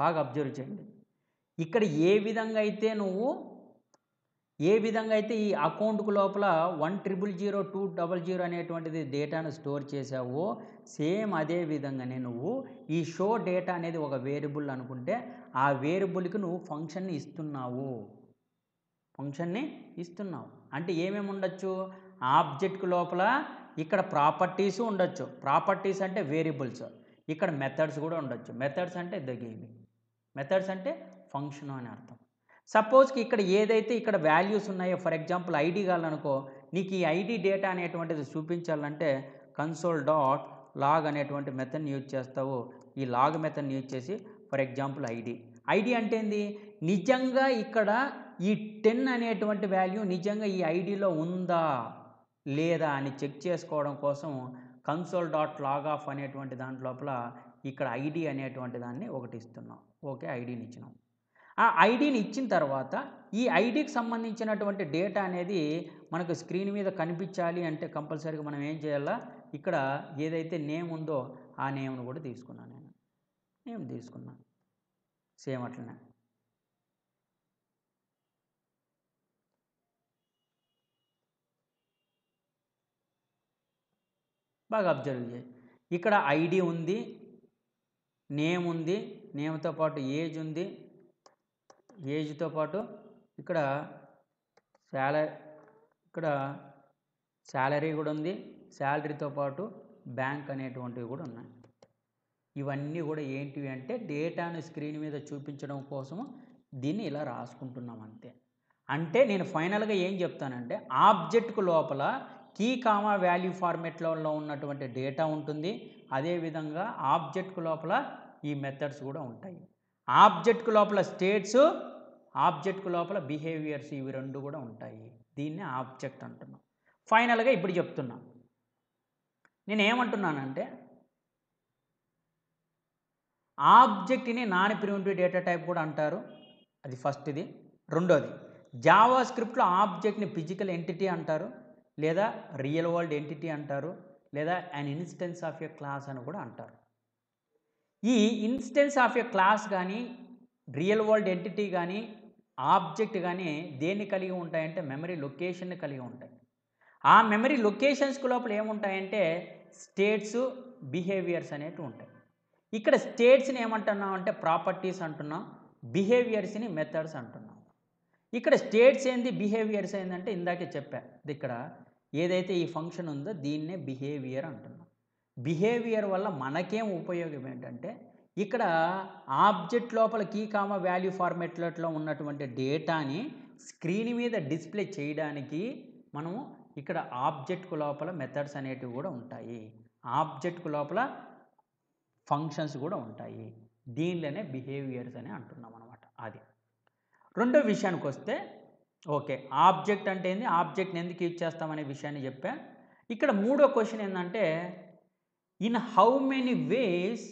బాగా అబ్జర్వ్ చేయండి ఇక్కడ ఏ విధంగా అయితే నువ్వు ఏ విధంగా అయితే ఈ అకౌంట్కు లోపల one triple zero two double zero అనేటువంటిది డేటాను స్టోర్ చేసావో సేమ్ అదే విధంగానే నువ్వు ఈ షో డేటా అనేది ఒక వేరియబుల్ అనుకుంటే ఆ వేరియబుల్కి నువ్వు ఫంక్షన్ని ఇస్తున్నావు ఫంక్షన్ని ఇస్తున్నావు అంటే ఏమేమి ఉండొచ్చు ఆబ్జెక్ట్ లోపల ఇక్కడ ప్రాపర్టీస్ ఉండొచ్చు ప్రాపర్టీస్ అంటే వేరియబుల్స్ ఇక్కడ మెథడ్స్ కూడా ఉండొచ్చు మెథడ్స్ అంటే దగ్గర మెథడ్స్ అంటే ఫంక్షన్ అని అర్థం సపోజ్కి ఇక్కడ ఏదైతే ఇక్కడ వాల్యూస్ ఉన్నాయో ఫర్ ఎగ్జాంపుల్ ఐడి కావాలనుకో నీకు ఈ ఐడి డేటా అనేటువంటిది చూపించాలంటే కన్సోల్ డాట్ లాగ్ అనేటువంటి మెథడ్ని యూజ్ చేస్తావు ఈ లాగ్ మెథడ్ని యూజ్ చేసి ఫర్ ఎగ్జాంపుల్ ఐడి ఐడి అంటే ఏంది నిజంగా ఇక్కడ ఈ టెన్ అనేటువంటి వాల్యూ నిజంగా ఈ ఐడిలో ఉందా లేదా అని చెక్ చేసుకోవడం కోసం కన్సోల్ డాట్ లాగ్ ఆఫ్ అనేటువంటి దాంట్ లోపల ఇక్కడ ఐడి అనేటువంటి దాన్ని ఒకటి ఇస్తున్నాం ఓకే ఐడిని ఇచ్చినాం ఆ ఐడిని ఇచ్చిన తర్వాత ఈ ఐడికి సంబంధించినటువంటి డేటా అనేది మనకు స్క్రీన్ మీద కనిపించాలి అంటే కంపల్సరీగా మనం ఏం చేయాలా ఇక్కడ ఏదైతే నేమ్ ఉందో ఆ నేమ్ను కూడా తీసుకున్నాను నేను నేమ్ తీసుకున్నాను సేమ్ అట్లనే బాగా అబ్జర్వ్ చేయి ఇక్కడ ఐడి ఉంది నేమ్ ఉంది నేమ్తో పాటు ఏజ్ ఉంది ఏజ్తో పాటు ఇక్కడ శాలరీ ఇక్కడ శాలరీ కూడా ఉంది శాలరీతో పాటు బ్యాంక్ అనేటువంటివి కూడా ఉన్నాయి ఇవన్నీ కూడా ఏంటివి అంటే డేటాను స్క్రీన్ మీద చూపించడం కోసము దీన్ని ఇలా రాసుకుంటున్నాం అంతే అంటే నేను ఫైనల్గా ఏం చెప్తానంటే ఆబ్జెక్ట్కు లోపల కీ కామా వాల్యూ ఫార్మెట్లలో ఉన్నటువంటి డేటా ఉంటుంది అదేవిధంగా ఆబ్జెక్ట్కు లోపల ఈ మెథడ్స్ కూడా ఉంటాయి ఆబ్జెక్ట్కు లోపల స్టేట్స్ ఆబ్జెక్ట్కు లోపల బిహేవియర్స్ ఇవి రెండు కూడా ఉంటాయి దీన్ని ఆబ్జెక్ట్ అంటున్నాం ఫైనల్గా ఇప్పుడు చెప్తున్నా ఏమంటున్నానంటే ఆబ్జెక్ట్ని నాన్ ప్రిమిటివ్ డేటా టైప్ కూడా అంటారు అది ఫస్ట్ది రెండోది జావా స్క్రిప్ట్లో ఆబ్జెక్ట్ని ఫిజికల్ ఎంటిటీ అంటారు లేదా రియల్ వరల్డ్ ఎంటిటీ అంటారు లేదా an instance of a class అని కూడా అంటారు ఈ ఇన్స్టెన్స్ ఆఫ్ ఎ క్లాస్ కానీ రియల్ వరల్డ్ ఎంటిటీ కానీ ఆబ్జెక్ట్ కానీ దేన్ని కలిగి ఉంటాయంటే మెమరీ లొకేషన్ని కలిగి ఉంటాయి ఆ మెమరీ లొకేషన్స్కి లోపల ఏముంటాయంటే స్టేట్స్ బిహేవియర్స్ అనేవి ఉంటాయి ఇక్కడ స్టేట్స్ని ఏమంటున్నాం అంటే ప్రాపర్టీస్ అంటున్నాం బిహేవియర్స్ని మెథడ్స్ అంటున్నాం ఇక్కడ స్టేట్స్ ఏంది బిహేవియర్స్ ఏంటంటే ఇందాకే చెప్పా ఇక్కడ ఏదైతే ఈ ఫంక్షన్ ఉందో దీన్నే బిహేవియర్ అంటున్నాం బిహేవియర్ వల్ల మనకేం ఉపయోగం ఏంటంటే ఇక్కడ ఆబ్జెక్ట్ లోపల కీ కామ వాల్యూ ఫార్మెట్లలో ఉన్నటువంటి డేటాని స్క్రీన్ మీద డిస్ప్లే చేయడానికి మనము ఇక్కడ ఆబ్జెక్ట్కు లోపల మెథడ్స్ అనేటివి కూడా ఉంటాయి ఆబ్జెక్ట్కు లోపల ఫంక్షన్స్ కూడా ఉంటాయి దీనిలోనే బిహేవియర్స్ అని అంటున్నాం అనమాట అది రెండో విషయానికి వస్తే ఓకే ఆబ్జెక్ట్ అంటే ఏంది ఆబ్జెక్ట్ని ఎందుకు యూజ్ చేస్తామనే విషయాన్ని చెప్పా ఇక్కడ మూడో క్వశ్చన్ ఏంటంటే in how many ways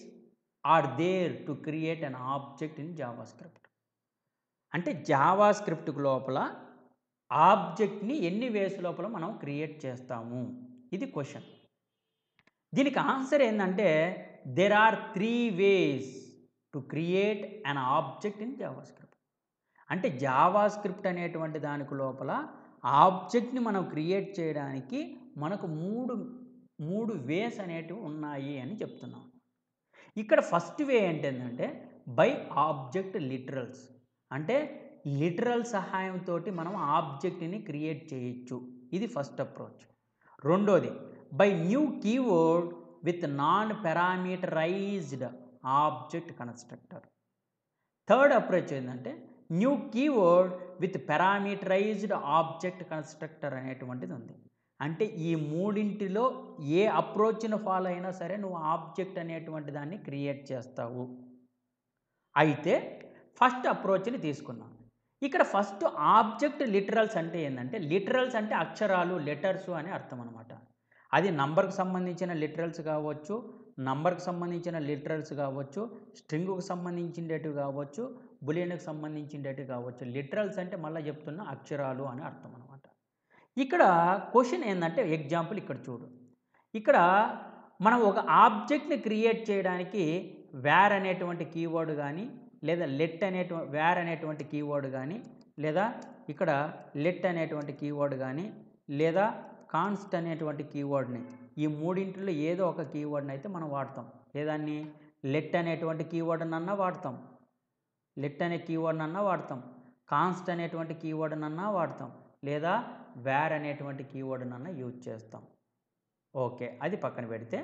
are there to create an object in JavaScript అంటే జావా స్క్రిప్ట్ లోపల ఆబ్జెక్ట్ని ఎన్ని వేస్ లోపల మనం క్రియేట్ చేస్తాము ఇది క్వశ్చన్ దీనికి ఆన్సర్ ఏంటంటే there are three ways to create an object in JavaScript అంటే జావా స్క్రిప్ట్ అనేటువంటి దానికి లోపల ఆబ్జెక్ట్ని మనం క్రియేట్ చేయడానికి మనకు మూడు మూడు వేస్ అనేటివి ఉన్నాయి అని చెప్తున్నాం ఇక్కడ ఫస్ట్ వే ఏంటంటే బై ఆబ్జెక్ట్ లిటరల్స్ అంటే లిటరల్ సహాయంతో మనం ఆబ్జెక్ట్ని క్రియేట్ చేయొచ్చు ఇది ఫస్ట్ అప్రోచ్ రెండోది by new keyword with non parameterized object constructor third approach ఏంటంటే new keyword with parameterized object constructor అనేటువంటిది ఉంది అంటే ఈ మూడింటిలో ఏ అప్రోచ్ను ఫాలో అయినా సరే నువ్వు ఆబ్జెక్ట్ అనేటువంటి దాన్ని క్రియేట్ చేస్తావు అయితే ఫస్ట్ అప్రోచ్ని తీసుకున్నాం ఇక్కడ ఫస్ట్ ఆబ్జెక్ట్ లిటరల్స్ అంటే ఏంటంటే లిటరల్స్ అంటే అక్షరాలు లెటర్స్ అని అర్థం అనమాట అది నంబర్కి సంబంధించిన లిటరల్స్ కావచ్చు నంబర్కి సంబంధించిన లిటరల్స్ కావచ్చు స్ట్రింగ్కు సంబంధించినట్టు కావచ్చు బులియన్కు సంబంధించినట్టు కావచ్చు లిటరల్స్ అంటే మళ్ళీ చెప్తున్న అక్షరాలు అని అర్థం అనమాట ఇక్కడ క్వశ్చన్ ఏంటంటే ఎగ్జాంపుల్ ఇక్కడ చూడు ఇక్కడ మనం ఒక ఆబ్జెక్ట్ని క్రియేట్ చేయడానికి వేర్ అనేటువంటి కీవర్డ్ కానీ లేదా లెట్ అనేటువంటి వేర్ అనేటువంటి కీవర్డ్ కానీ లేదా ఇక్కడ లెట్ అనేటువంటి కీవర్డ్ కానీ లేదా కాన్స్ట్ అనేటువంటి కీవర్డ్ని ఈ మూడింటిలో ఏదో ఒక కీవర్డ్ని అయితే మనం వాడతాం ఏదాన్ని లెట్ అనేటువంటి కీవర్డ్నన్నా వాడతాం లిట్ అనే కీవర్డ్నన్నా వాడతాం కాన్స్ట్ అనేటువంటి కీవర్డ్నన్నా వాడతాం లేదా వేర్ అనేటువంటి కీవర్డ్నన్నా యూజ్ చేస్తాం ఓకే అది పక్కన పెడితే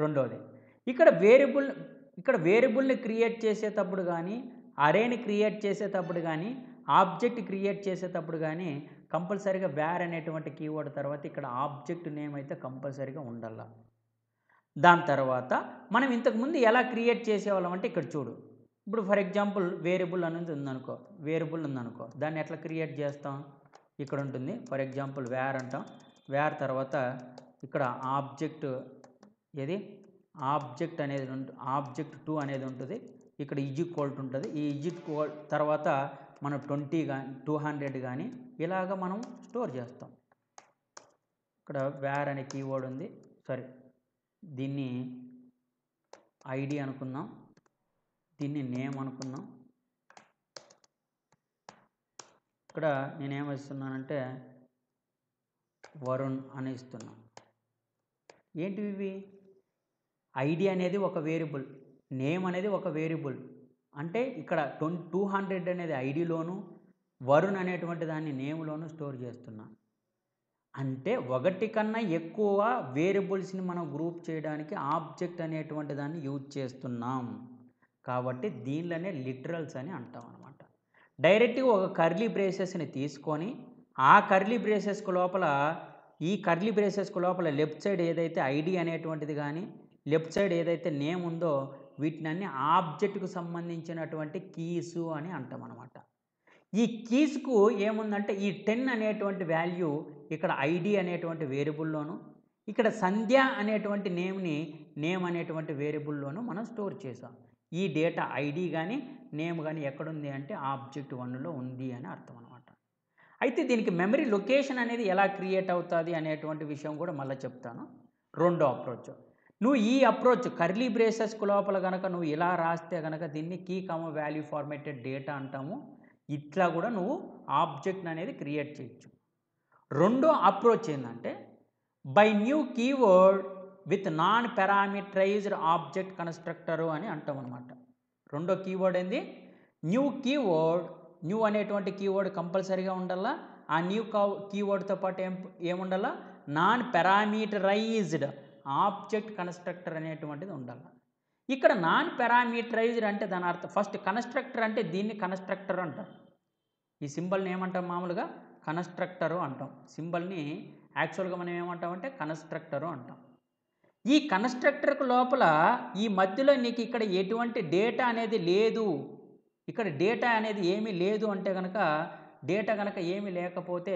రెండోది ఇక్కడ వేరియబుల్ ఇక్కడ వేరియబుల్ని క్రియేట్ చేసేటప్పుడు కానీ అరేని క్రియేట్ చేసేటప్పుడు కానీ ఆబ్జెక్ట్ క్రియేట్ చేసేటప్పుడు కానీ కంపల్సరీగా వేర్ అనేటువంటి కీవర్డ్ తర్వాత ఇక్కడ ఆబ్జెక్ట్ నేమ్ అయితే కంపల్సరీగా ఉండాల దాని తర్వాత మనం ఇంతకుముందు ఎలా క్రియేట్ చేసేవాళ్ళం అంటే ఇక్కడ చూడు ఇప్పుడు ఫర్ ఎగ్జాంపుల్ వేరియబుల్ అనేది ఉందనుకో వేరియబుల్ ఉందనుకో దాన్ని ఎట్లా క్రియేట్ చేస్తాం ఇక్కడ ఉంటుంది ఫర్ ఎగ్జాంపుల్ వేర్ అంటాం వేర్ తర్వాత ఇక్కడ ఆబ్జెక్ట్ ఏది ఆబ్జెక్ట్ అనేది ఆబ్జెక్ట్ టూ అనేది ఉంటుంది ఇక్కడ ఇజిట్ కోల్ట్ ఉంటుంది ఈ ఇజిట్ కోల్ట్ తర్వాత మనం ట్వంటీ కానీ టూ హండ్రెడ్ కానీ ఇలాగ మనం స్టోర్ చేస్తాం ఇక్కడ వేర్ అనే కీవర్డ్ ఉంది సారీ దీన్ని ఐడి అనుకుందాం దీన్ని నేమ్ అనుకుందాం ఇక్కడ నేనేం ఇస్తున్నానంటే వరుణ్ అని ఇస్తున్నాను ఏంటివి ఇవి ఐడి అనేది ఒక వేరియబుల్ నేమ్ అనేది ఒక వేరియబుల్ అంటే ఇక్కడ ట్వంటీ టూ హండ్రెడ్ అనేది ఐడిలోను వరుణ్ అనేటువంటి దాన్ని నేమ్లోను స్టోర్ చేస్తున్నా అంటే ఒకటి కన్నా ఎక్కువ వేరియబుల్స్ని మనం గ్రూప్ చేయడానికి ఆబ్జెక్ట్ అనేటువంటి దాన్ని యూజ్ చేస్తున్నాం కాబట్టి దీనిలోనే లిటరల్స్ అని అంటాం అనమాట డైరెక్ట్గా ఒక కర్లీ బ్రేసెస్ని తీసుకొని ఆ కర్లీ బ్రేసెస్కు లోపల ఈ కర్లీ బ్రేసెస్కు లోపల లెఫ్ట్ సైడ్ ఏదైతే ఐడి అనేటువంటిది కానీ లెఫ్ట్ సైడ్ ఏదైతే నేమ్ ఉందో వీటిని అన్ని ఆబ్జెక్ట్కు సంబంధించినటువంటి కీసు అని అంటాం అనమాట ఈ కీస్కు ఏముందంటే ఈ టెన్ అనేటువంటి వాల్యూ ఇక్కడ ఐడి అనేటువంటి వేరియబుల్లోను ఇక్కడ సంధ్య అనేటువంటి నేమ్ని నేమ్ అనేటువంటి వేరియబుల్లోను మనం స్టోర్ చేసాం ఈ డేటా ఐడి కానీ నేమ్ కానీ ఎక్కడుంది అంటే ఆ ఆబ్జెక్ట్ వన్లో ఉంది అని అర్థం అనమాట అయితే దీనికి మెమరీ లొకేషన్ అనేది ఎలా క్రియేట్ అవుతుంది అనేటువంటి విషయం కూడా మళ్ళీ చెప్తాను రెండో అప్రోచ్ నువ్వు ఈ అప్రోచ్ కర్లీ బ్రేసెస్కు లోపల కనుక నువ్వు ఇలా రాస్తే కనుక దీన్ని key comma value formatted data అంటాము ఇట్లా కూడా నువ్వు ఆబ్జెక్ట్ అనేది క్రియేట్ చేయొచ్చు రెండో అప్రోచ్ ఏంటంటే by new keyword with non parameterized object constructor అని అంటాం అనమాట రెండో కీవర్డ్ ఏంది న్యూ కీవర్డ్ న్యూ అనేటువంటి కీవర్డ్ కంపల్సరీగా ఉండాలా ఆ న్యూ కీవర్డ్తో పాటు ఏం ఏముండాలా నాన్ పారామీటరైజ్డ్ ఆబ్జెక్ట్ కన్స్ట్రక్టర్ అనేటువంటిది ఉండాలి ఇక్కడ నాన్ పారామీటరైజ్డ్ అంటే దాని అర్థం ఫస్ట్ కన్స్ట్రక్టర్ అంటే దీన్ని కన్స్ట్రక్టర్ అంటారు ఈ సింబల్ని ఏమంటాం మామూలుగా కన్స్ట్రక్టరు అంటాం సింబల్ని యాక్చువల్గా మనం ఏమంటామంటే కన్స్ట్రక్టరు అంటాం ఈ కన్స్ట్రక్టర్కు లోపల ఈ మధ్యలో నీకు ఇక్కడ ఎటువంటి డేటా అనేది లేదు ఇక్కడ డేటా అనేది ఏమీ లేదు అంటే కనుక డేటా కనుక ఏమీ లేకపోతే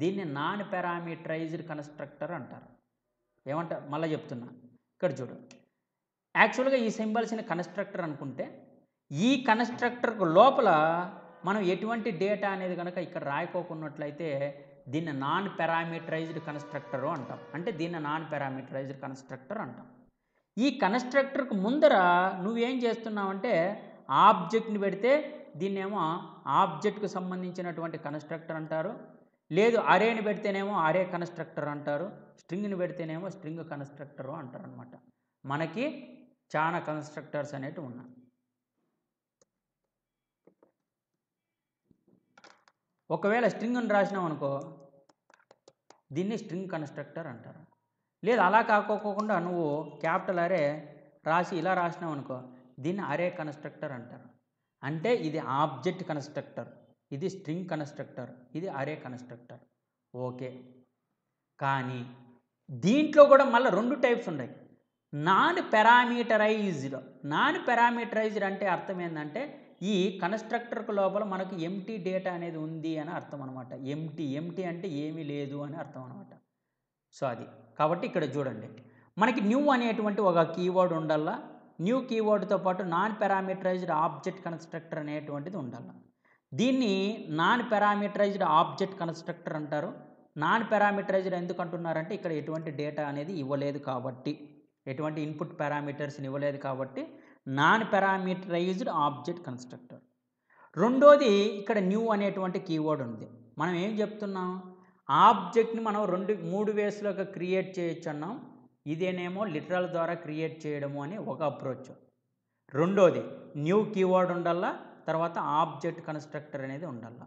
దీన్ని నాన్ పారామీటరైజ్డ్ కన్స్ట్రక్టర్ అంటారు ఏమంట మళ్ళీ చెప్తున్నా ఇక్కడ చూడు యాక్చువల్గా ఈ సింబల్స్ని కన్స్ట్రక్టర్ అనుకుంటే ఈ కన్స్ట్రక్టర్కు లోపల మనం ఎటువంటి డేటా అనేది కనుక ఇక్కడ రాయకోకున్నట్లయితే దీన్ని నాన్ పారామీటరైజ్డ్ కన్స్ట్రక్టరు అంటాం అంటే దీన్ని నాన్ పారామీటరైజ్డ్ కన్స్ట్రక్టర్ అంటాం ఈ కన్స్ట్రక్టర్కు ముందర నువ్వేం చేస్తున్నావంటే ఆబ్జెక్ట్ని పెడితే దీన్నేమో ఆబ్జెక్ట్కు సంబంధించినటువంటి కన్స్ట్రక్టర్ అంటారు లేదు అరేని పెడితేనేమో అరే కన్స్ట్రక్టర్ అంటారు స్ట్రింగ్ని పెడితేనేమో స్ట్రింగ్ కన్స్ట్రక్టరు అంటారు అనమాట మనకి చాలా కన్స్ట్రక్టర్స్ అనేవి ఉన్నాయి ఒకవేళ స్ట్రింగ్ని రాసినాం అనుకో దీన్ని స్ట్రింగ్ కన్స్ట్రక్టర్ అంటారు లేదు అలా కాకోకుండా నువ్వు క్యాపిటల్ అరే రాసి ఇలా రాసినావు అనుకో దీన్ని అరే కన్స్ట్రక్టర్ అంటారు అంటే ఇది ఆబ్జెక్ట్ కన్స్ట్రక్టర్ ఇది స్ట్రింగ్ కన్స్ట్రక్టర్ ఇది అరే కన్స్ట్రక్టర్ ఓకే కానీ దీంట్లో కూడా మళ్ళీ రెండు టైప్స్ ఉన్నాయి నాన్ పారామీటరైజ్డ్ నాన్ పారామీటరైజ్డ్ అంటే అర్థం ఏంటంటే ఈ కన్స్ట్రక్టర్కు లోపల మనకు ఎంటీ డేటా అనేది ఉంది అని అర్థం అనమాట ఎంటీ ఎంటీ అంటే ఏమీ లేదు అని అర్థం అనమాట సో అది కాబట్టి ఇక్కడ చూడండి మనకి న్యూ అనేటువంటి ఒక కీవర్డ్ ఉండాల న్యూ కీవర్డ్తో పాటు నాన్ పారామీటరైజ్డ్ ఆబ్జెక్ట్ కన్స్ట్రక్టర్ అనేటువంటిది ఉండాలి దీన్ని నాన్ పారామీటరైజ్డ్ ఆబ్జెక్ట్ కన్స్ట్రక్టర్ అంటారు నాన్ పారామీటరైజ్డ్ ఎందుకు అంటున్నారంటే ఇక్కడ ఎటువంటి డేటా అనేది ఇవ్వలేదు కాబట్టి ఎటువంటి ఇన్పుట్ పారామీటర్స్ని ఇవ్వలేదు కాబట్టి నాన్ పారామీటరైజ్డ్ ఆబ్జెక్ట్ కన్స్ట్రక్టర్ రెండోది ఇక్కడ న్యూ అనేటువంటి కీవర్డ్ ఉంది మనం ఏం చెప్తున్నాం ఆబ్జెక్ట్ని మనం రెండు మూడు వేస్లోకి క్రియేట్ చేయొచ్చు అన్నాం ఇదేనేమో లిటరల్ ద్వారా క్రియేట్ చేయడము అని ఒక అప్రోచ్ రెండోది న్యూ కీవర్డ్ ఉండల్లా తర్వాత ఆబ్జెక్ట్ కన్స్ట్రక్టర్ అనేది ఉండల్లా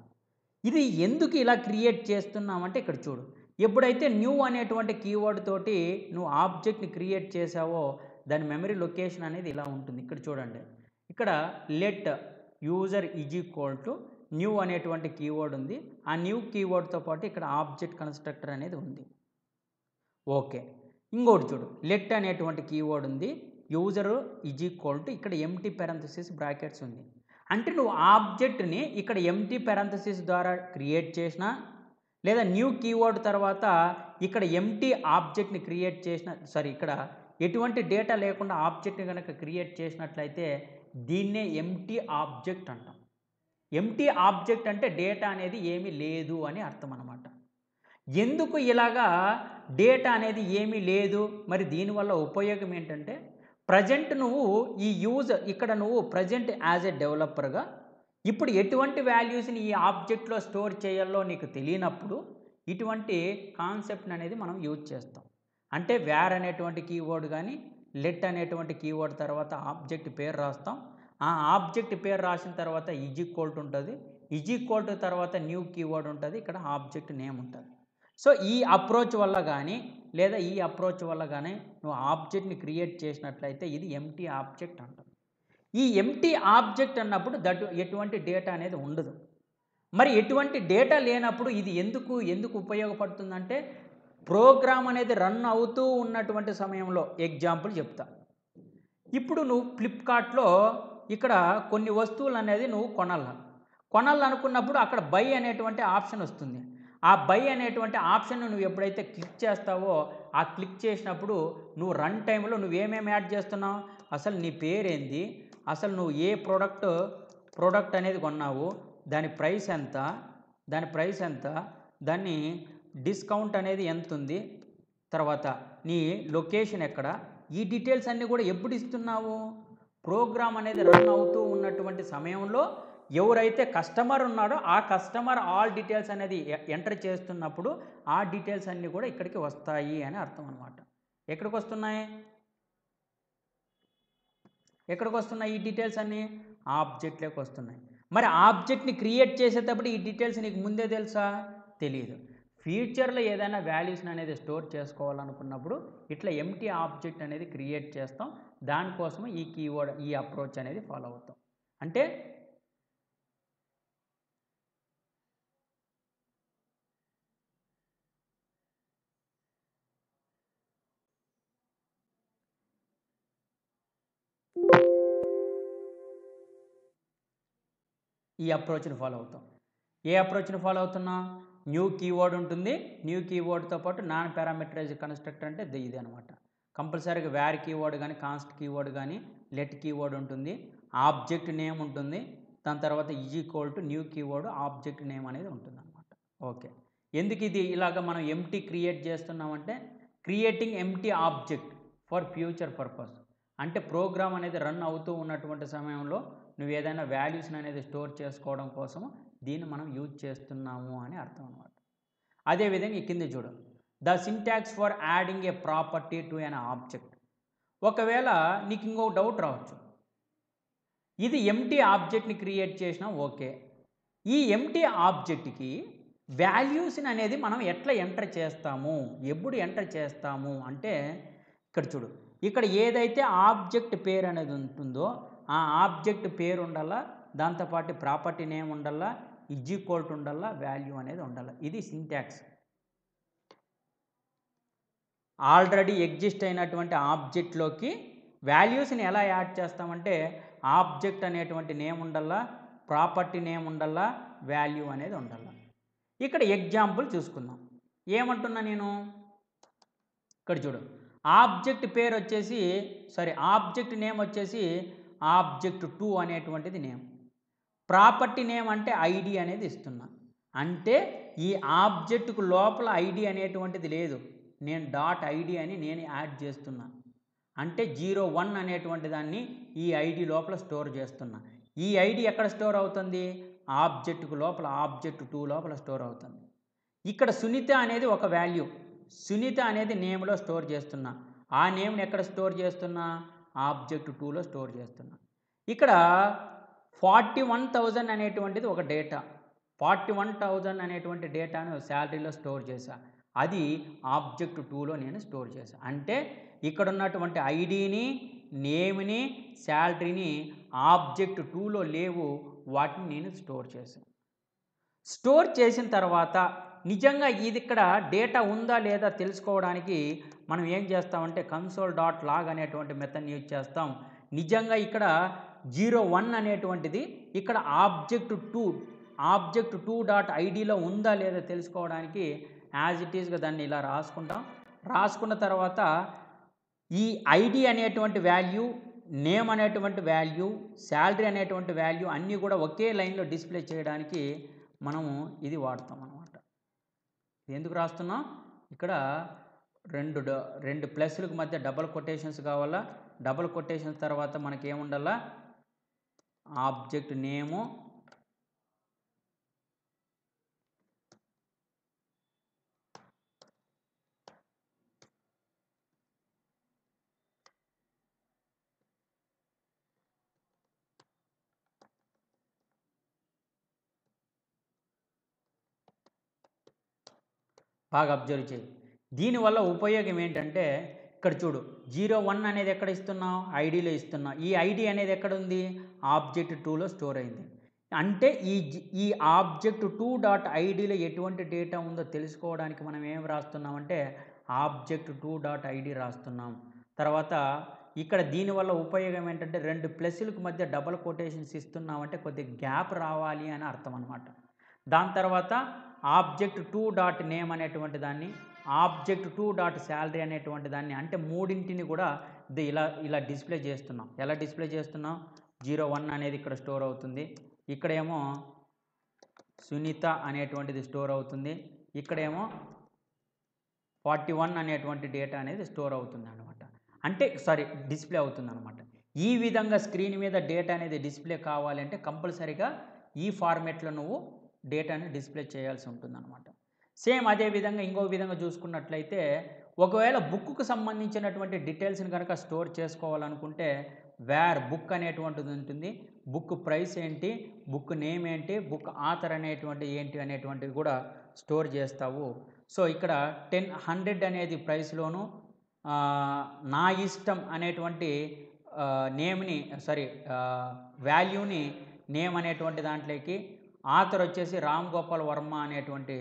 ఇది ఎందుకు ఇలా క్రియేట్ చేస్తున్నామంటే ఇక్కడ చూడు ఎప్పుడైతే న్యూ అనేటువంటి కీవర్డ్ తోటి నువ్వు ఆబ్జెక్ట్ని క్రియేట్ చేసావో దాని మెమరీ లొకేషన్ అనేది ఇలా ఉంటుంది ఇక్కడ చూడండి ఇక్కడ let user is equal to new అనేటువంటి కీవర్డ్ ఉంది ఆ న్యూ కీవర్డ్తో పాటు ఇక్కడ ఆబ్జెక్ట్ కన్స్ట్రక్టర్ అనేది ఉంది ఓకే ఇంకోటి చూడు లెట్ అనేటువంటి కీవర్డ్ ఉంది యూజర్ ఈజ్ ఈక్వల్ టు ఇక్కడ ఎంటీ పెరాంతసిస్ బ్రాకెట్స్ ఉంది అంటే నువ్వు ఆబ్జెక్ట్ని ఇక్కడ ఎంటీ పెరాంతసిస్ ద్వారా క్రియేట్ చేసినా లేదా న్యూ కీవర్డ్ తర్వాత ఇక్కడ ఎంటీ ఆబ్జెక్ట్ని క్రియేట్ చేసిన సారీ ఇక్కడ ఎటువంటి డేటా లేకుండా ఆబ్జెక్ట్ని కనుక క్రియేట్ చేసినట్లయితే దీన్నే ఎంటీ ఆబ్జెక్ట్ అంటాం ఎంటీ ఆబ్జెక్ట్ అంటే డేటా అనేది ఏమీ లేదు అని అర్థం అనమాట ఎందుకు ఇలాగా డేటా అనేది ఏమీ లేదు మరి దీనివల్ల ఉపయోగం ఏంటంటే ప్రజెంట్ నువ్వు ఈ యూజ్ ఇక్కడ నువ్వు ప్రజెంట్ యాజ్ ఎ డెవలపర్గా ఇప్పుడు ఎటువంటి వాల్యూస్ని ఈ ఆబ్జెక్ట్లో స్టోర్ చేయాలో నీకు తెలియనప్పుడు ఇటువంటి కాన్సెప్ట్ అనేది మనం యూజ్ చేస్తాం అంటే వేర్ అనేటువంటి కీవర్డ్ కానీ లెట్ అనేటువంటి కీవర్డ్ తర్వాత ఆబ్జెక్ట్ పేరు రాస్తాం ఆ ఆబ్జెక్ట్ పేరు రాసిన తర్వాత ఈజ్ కోల్ట్ ఉంటుంది ఈజ్ కోల్ట్ తర్వాత న్యూ కీవర్డ్ ఉంటుంది ఇక్కడ ఆబ్జెక్ట్ నేమ్ ఉంటుంది సో ఈ అప్రోచ్ వల్ల కానీ లేదా ఈ అప్రోచ్ వల్ల కానీ నువ్వు ఆబ్జెక్ట్ని క్రియేట్ చేసినట్లయితే ఇది ఎంటీ ఆబ్జెక్ట్ అంటుంది ఈ ఎంటీ ఆబ్జెక్ట్ అన్నప్పుడు దట్ ఎటువంటి డేటా అనేది ఉండదు మరి ఎటువంటి డేటా లేనప్పుడు ఇది ఎందుకు ఎందుకు ఉపయోగపడుతుందంటే ప్రోగ్రామ్ అనేది రన్ అవుతూ ఉన్నటువంటి సమయంలో ఎగ్జాంపుల్ చెప్తా ఇప్పుడు నువ్వు ఫ్లిప్కార్ట్లో ఇక్కడ కొన్ని వస్తువులు అనేది నువ్వు కొనాల కొనాలనుకున్నప్పుడు అక్కడ బై అనేటువంటి ఆప్షన్ వస్తుంది ఆ బై అనేటువంటి ఆప్షన్ నువ్వు ఎప్పుడైతే క్లిక్ చేస్తావో ఆ క్లిక్ చేసినప్పుడు నువ్వు రన్ టైంలో నువ్వేమేమి యాడ్ చేస్తున్నావు అసలు నీ పేరేంది అసలు నువ్వు ఏ ప్రోడక్ట్ ప్రోడక్ట్ అనేది కొన్నావు దాని ప్రైస్ ఎంత దాని ప్రైస్ ఎంత దాన్ని డిస్కౌంట్ అనేది ఎంత ఉంది తర్వాత నీ లొకేషన్ ఎక్కడ ఈ డీటెయిల్స్ అన్నీ కూడా ఎప్పుడు ఇస్తున్నావు ప్రోగ్రామ్ అనేది రన్ అవుతూ ఉన్నటువంటి సమయంలో ఎవరైతే కస్టమర్ ఉన్నాడో ఆ కస్టమర్ ఆల్ డీటెయిల్స్ అనేది ఎంటర్ చేస్తున్నప్పుడు ఆ డీటెయిల్స్ అన్నీ కూడా ఇక్కడికి వస్తాయి అని అర్థం అనమాట ఎక్కడికి వస్తున్నాయి ఎక్కడికి వస్తున్నాయి ఈ డీటెయిల్స్ అన్నీ ఆబ్జెక్ట్లోకి వస్తున్నాయి మరి ఆబ్జెక్ట్ని క్రియేట్ చేసేటప్పుడు ఈ డీటెయిల్స్ నీకు ముందే తెలుసా తెలియదు ఫ్యూచర్లో ఏదైనా వాల్యూస్ని అనేది స్టోర్ చేసుకోవాలనుకున్నప్పుడు ఇట్లా ఎంటీ ఆబ్జెక్ట్ అనేది క్రియేట్ చేస్తాం దానికోసం ఈ కీవర్డ్ ఈ అప్రోచ్ అనేది ఫాలో అవుతాం అంటే ఈ అప్రోచ్ని ఫాలో అవుతాం ఏ అప్రోచ్ని ఫాలో అవుతున్నా న్యూ కీవర్డ్ ఉంటుంది న్యూ కీవర్డ్తో పాటు నాన్ పారామెట్రైజ్ కన్స్ట్రక్ట్ అంటే ఇది అనమాట కంపల్సరీగా వేర్ కీవర్డ్ కానీ కాన్స్ట్ కీవర్డ్ కానీ లెట్ కీవర్డ్ ఉంటుంది ఆబ్జెక్ట్ నేమ్ ఉంటుంది దాని తర్వాత is equal to new keyword object name అనేది ఉంటుంది అనమాట ఓకే ఎందుకు ఇది ఇలాగ మనం ఎంటీ క్రియేట్ చేస్తున్నామంటే creating empty object for future purpose అంటే ప్రోగ్రామ్ అనేది రన్ అవుతూ ఉన్నటువంటి సమయంలో నువ్వు ఏదైనా వాల్యూస్ని అనేది స్టోర్ చేసుకోవడం కోసం దీన్ని మనం యూజ్ చేస్తున్నాము అని అర్థం అనమాట అదేవిధంగా ఈ కింద చూడు the syntax for adding a property to an object ఒకవేళ నీకు ఇంకో డౌట్ రావచ్చు ఇది ఎంటీ ఆబ్జెక్ట్ని క్రియేట్ చేసినా ఓకే ఈ ఎంటీ ఆబ్జెక్ట్కి వాల్యూస్ని అనేది మనం ఎట్లా ఎంటర్ చేస్తాము ఎప్పుడు ఎంటర్ చేస్తాము అంటే ఇక్కడ చూడు ఇక్కడ ఏదైతే ఆబ్జెక్ట్ పేరు అనేది ఉంటుందో ఆ ఆబ్జెక్ట్ పేరు ఉండాలా దాంతోపాటు ప్రాపర్టీ నేమ్ ఉండాలా ఇజ్ ఈక్వల్ టు ఉండాలా వాల్యూ అనేది ఉండాలి ఇది సింటాక్స్ ఆల్రెడీ ఎగ్జిస్ట్ అయినటువంటి ఆబ్జెక్ట్లోకి వాల్యూస్ని ఎలా యాడ్ చేస్తామంటే ఆబ్జెక్ట్ అనేటువంటి నేమ్ ఉండాలా ప్రాపర్టీ నేమ్ ఉండాలా వాల్యూ అనేది ఉండాలా ఇక్కడ ఎగ్జాంపుల్ చూసుకుందాం ఏమంటున్నా నేను ఇక్కడ చూడు ఆబ్జెక్ట్ పేరు వచ్చేసి సారీ ఆబ్జెక్ట్ నేమ్ వచ్చేసి ఆబ్జెక్ట్ టూ అనేటువంటిది నేమ్ ప్రాపర్టీ నేమ్ అంటే ఐడి అనేది ఇస్తున్నా అంటే ఈ ఆబ్జెక్ట్కు లోపల ఐడి అనేటువంటిది లేదు నేను డాట్ ఐడి అని నేను యాడ్ చేస్తున్నా అంటే జీరో వన్ అనేటువంటి దాన్ని ఈ ఐడి లోపల స్టోర్ చేస్తున్నా ఈ ఐడి ఎక్కడ స్టోర్ అవుతుంది ఆబ్జెక్ట్కు లోపల ఆబ్జెక్ట్ టూ లోపల స్టోర్ అవుతుంది ఇక్కడ సునీత అనేది ఒక వాల్యూ సునీత అనేది నేమ్లో స్టోర్ చేస్తున్నా ఆ నేమ్ని ఎక్కడ స్టోర్ చేస్తున్నా ఆబ్జెక్ట్ టూలో స్టోర్ చేస్తున్నా ఇక్కడ ఫార్టీ వన్ థౌజండ్ అనేటువంటిది ఒక డేటా ఫార్టీ వన్ థౌజండ్ అనేటువంటి డేటాను శాలరీలో స్టోర్ చేశాను అది ఆబ్జెక్ట్ టూలో నేను స్టోర్ చేశాను అంటే ఇక్కడ ఉన్నటువంటి ఐడిని నేమ్ని శాలరీని ఆబ్జెక్ట్ టూలో లేవు వాటిని నేను స్టోర్ చేశాను స్టోర్ చేసిన తర్వాత నిజంగా ఇది ఇక్కడ డేటా ఉందా లేదా తెలుసుకోవడానికి మనం ఏం చేస్తామంటే కన్సోల్ డాట్ లాగ్ అనేటువంటి మెథడ్ని యూజ్ చేస్తాం నిజంగా ఇక్కడ జీరో వన్ అనేటువంటిది ఇక్కడ object two object two dot ఐడిలో ఉందా లేదా తెలుసుకోవడానికి యాజ్ ఇట్ ఈస్గా దాన్ని ఇలా రాసుకుంటాం రాసుకున్న తర్వాత ఈ ఐడి అనేటువంటి వాల్యూ నేమ్ అనేటువంటి వాల్యూ శాలరీ అనేటువంటి వాల్యూ అన్నీ కూడా ఒకే లైన్లో డిస్ప్లే చేయడానికి మనము ఇది వాడతాం అనమాట ఎందుకు రాస్తున్నాం ఇక్కడ రెండు రెండు ప్లస్లకు మధ్య డబల్ కొటేషన్స్ కావాలా డబల్ కొటేషన్స్ తర్వాత మనకి ఏముండాలా ఆబ్జెక్ట్ నేము బాగా అబ్జర్వ్ చేయి దీనివల్ల ఉపయోగం ఏంటంటే ఇక్కడ చూడు జీరో వన్ అనేది ఎక్కడ ఇస్తున్నావు ఐడిలో ఇస్తున్నావు ఈ ఐడి అనేది ఎక్కడ ఉంది ఆబ్జెక్ట్ టూలో స్టోర్ అయింది అంటే ఈ ఈ ఆబ్జెక్ట్ టూ డాట్ ఐడిలో ఎటువంటి డేటా ఉందో తెలుసుకోవడానికి మనం ఏం రాస్తున్నామంటే ఆబ్జెక్ట్ టూ డాట్ ఐడి రాస్తున్నాం తర్వాత ఇక్కడ దీనివల్ల ఉపయోగం ఏంటంటే రెండు ప్లస్లకు మధ్య డబల్ కొటేషన్స్ ఇస్తున్నామంటే కొద్ది గ్యాప్ రావాలి అని అర్థం అనమాట దాని తర్వాత ఆబ్జెక్ట్ టూ డాట్ నేమ్ అనేటువంటి దాన్ని ఆబ్జెక్ట్ టూ డాట్ శాలరీ అనేటువంటి దాన్ని అంటే మూడింటిని కూడా ఇది ఇలా ఇలా డిస్ప్లే చేస్తున్నాం ఎలా డిస్ప్లే చేస్తున్నాం జీరో వన్ అనేది ఇక్కడ స్టోర్ అవుతుంది ఇక్కడేమో సునీత అనేటువంటిది స్టోర్ అవుతుంది ఇక్కడేమో ఫార్టీ వన్ అనేటువంటి డేటా అనేది స్టోర్ అవుతుంది అనమాట అంటే సారీ డిస్ప్లే అవుతుంది అనమాట ఈ విధంగా స్క్రీన్ మీద డేటా అనేది డిస్ప్లే కావాలంటే కంపల్సరీగా ఈ ఫార్మేట్లో నువ్వు డేటాని డిస్ప్లే చేయాల్సి ఉంటుంది అనమాట సేమ్ అదే విధంగా ఇంకో విధంగా చూసుకున్నట్లయితే ఒకవేళ బుక్కు సంబంధించినటువంటి డీటెయిల్స్ని కనుక స్టోర్ చేసుకోవాలనుకుంటే వేర్ బుక్ అనేటువంటిది ఉంటుంది బుక్ ప్రైస్ ఏంటి బుక్ నేమ్ ఏంటి బుక్ ఆథర్ అనేటువంటి ఏంటి అనేటువంటివి కూడా స్టోర్ చేస్తావు సో ఇక్కడ టెన్ హండ్రెడ్ అనేది ప్రైస్లోను నా ఇష్టం అనేటువంటి నేమ్ని సారీ వాల్యూని నేమ్ అనేటువంటి దాంట్లోకి ఆథర్ వచ్చేసి రామ్ గోపాల్ వర్మ అనేటువంటి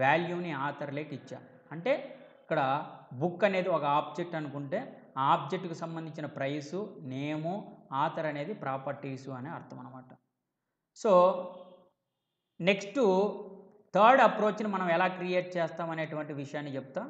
వాల్యూని ఆథర్లేకి ఇచ్చాం అంటే ఇక్కడ బుక్ అనేది ఒక ఆబ్జెక్ట్ అనుకుంటే ఆ ఆబ్జెక్ట్కి సంబంధించిన ప్రైసు నేము ఆథర్ అనేది ప్రాపర్టీసు అనే అర్థం అనమాట సో నెక్స్ట్ థర్డ్ అప్రోచ్ని మనం ఎలా క్రియేట్ చేస్తాం అనేటువంటి విషయాన్ని చెప్తా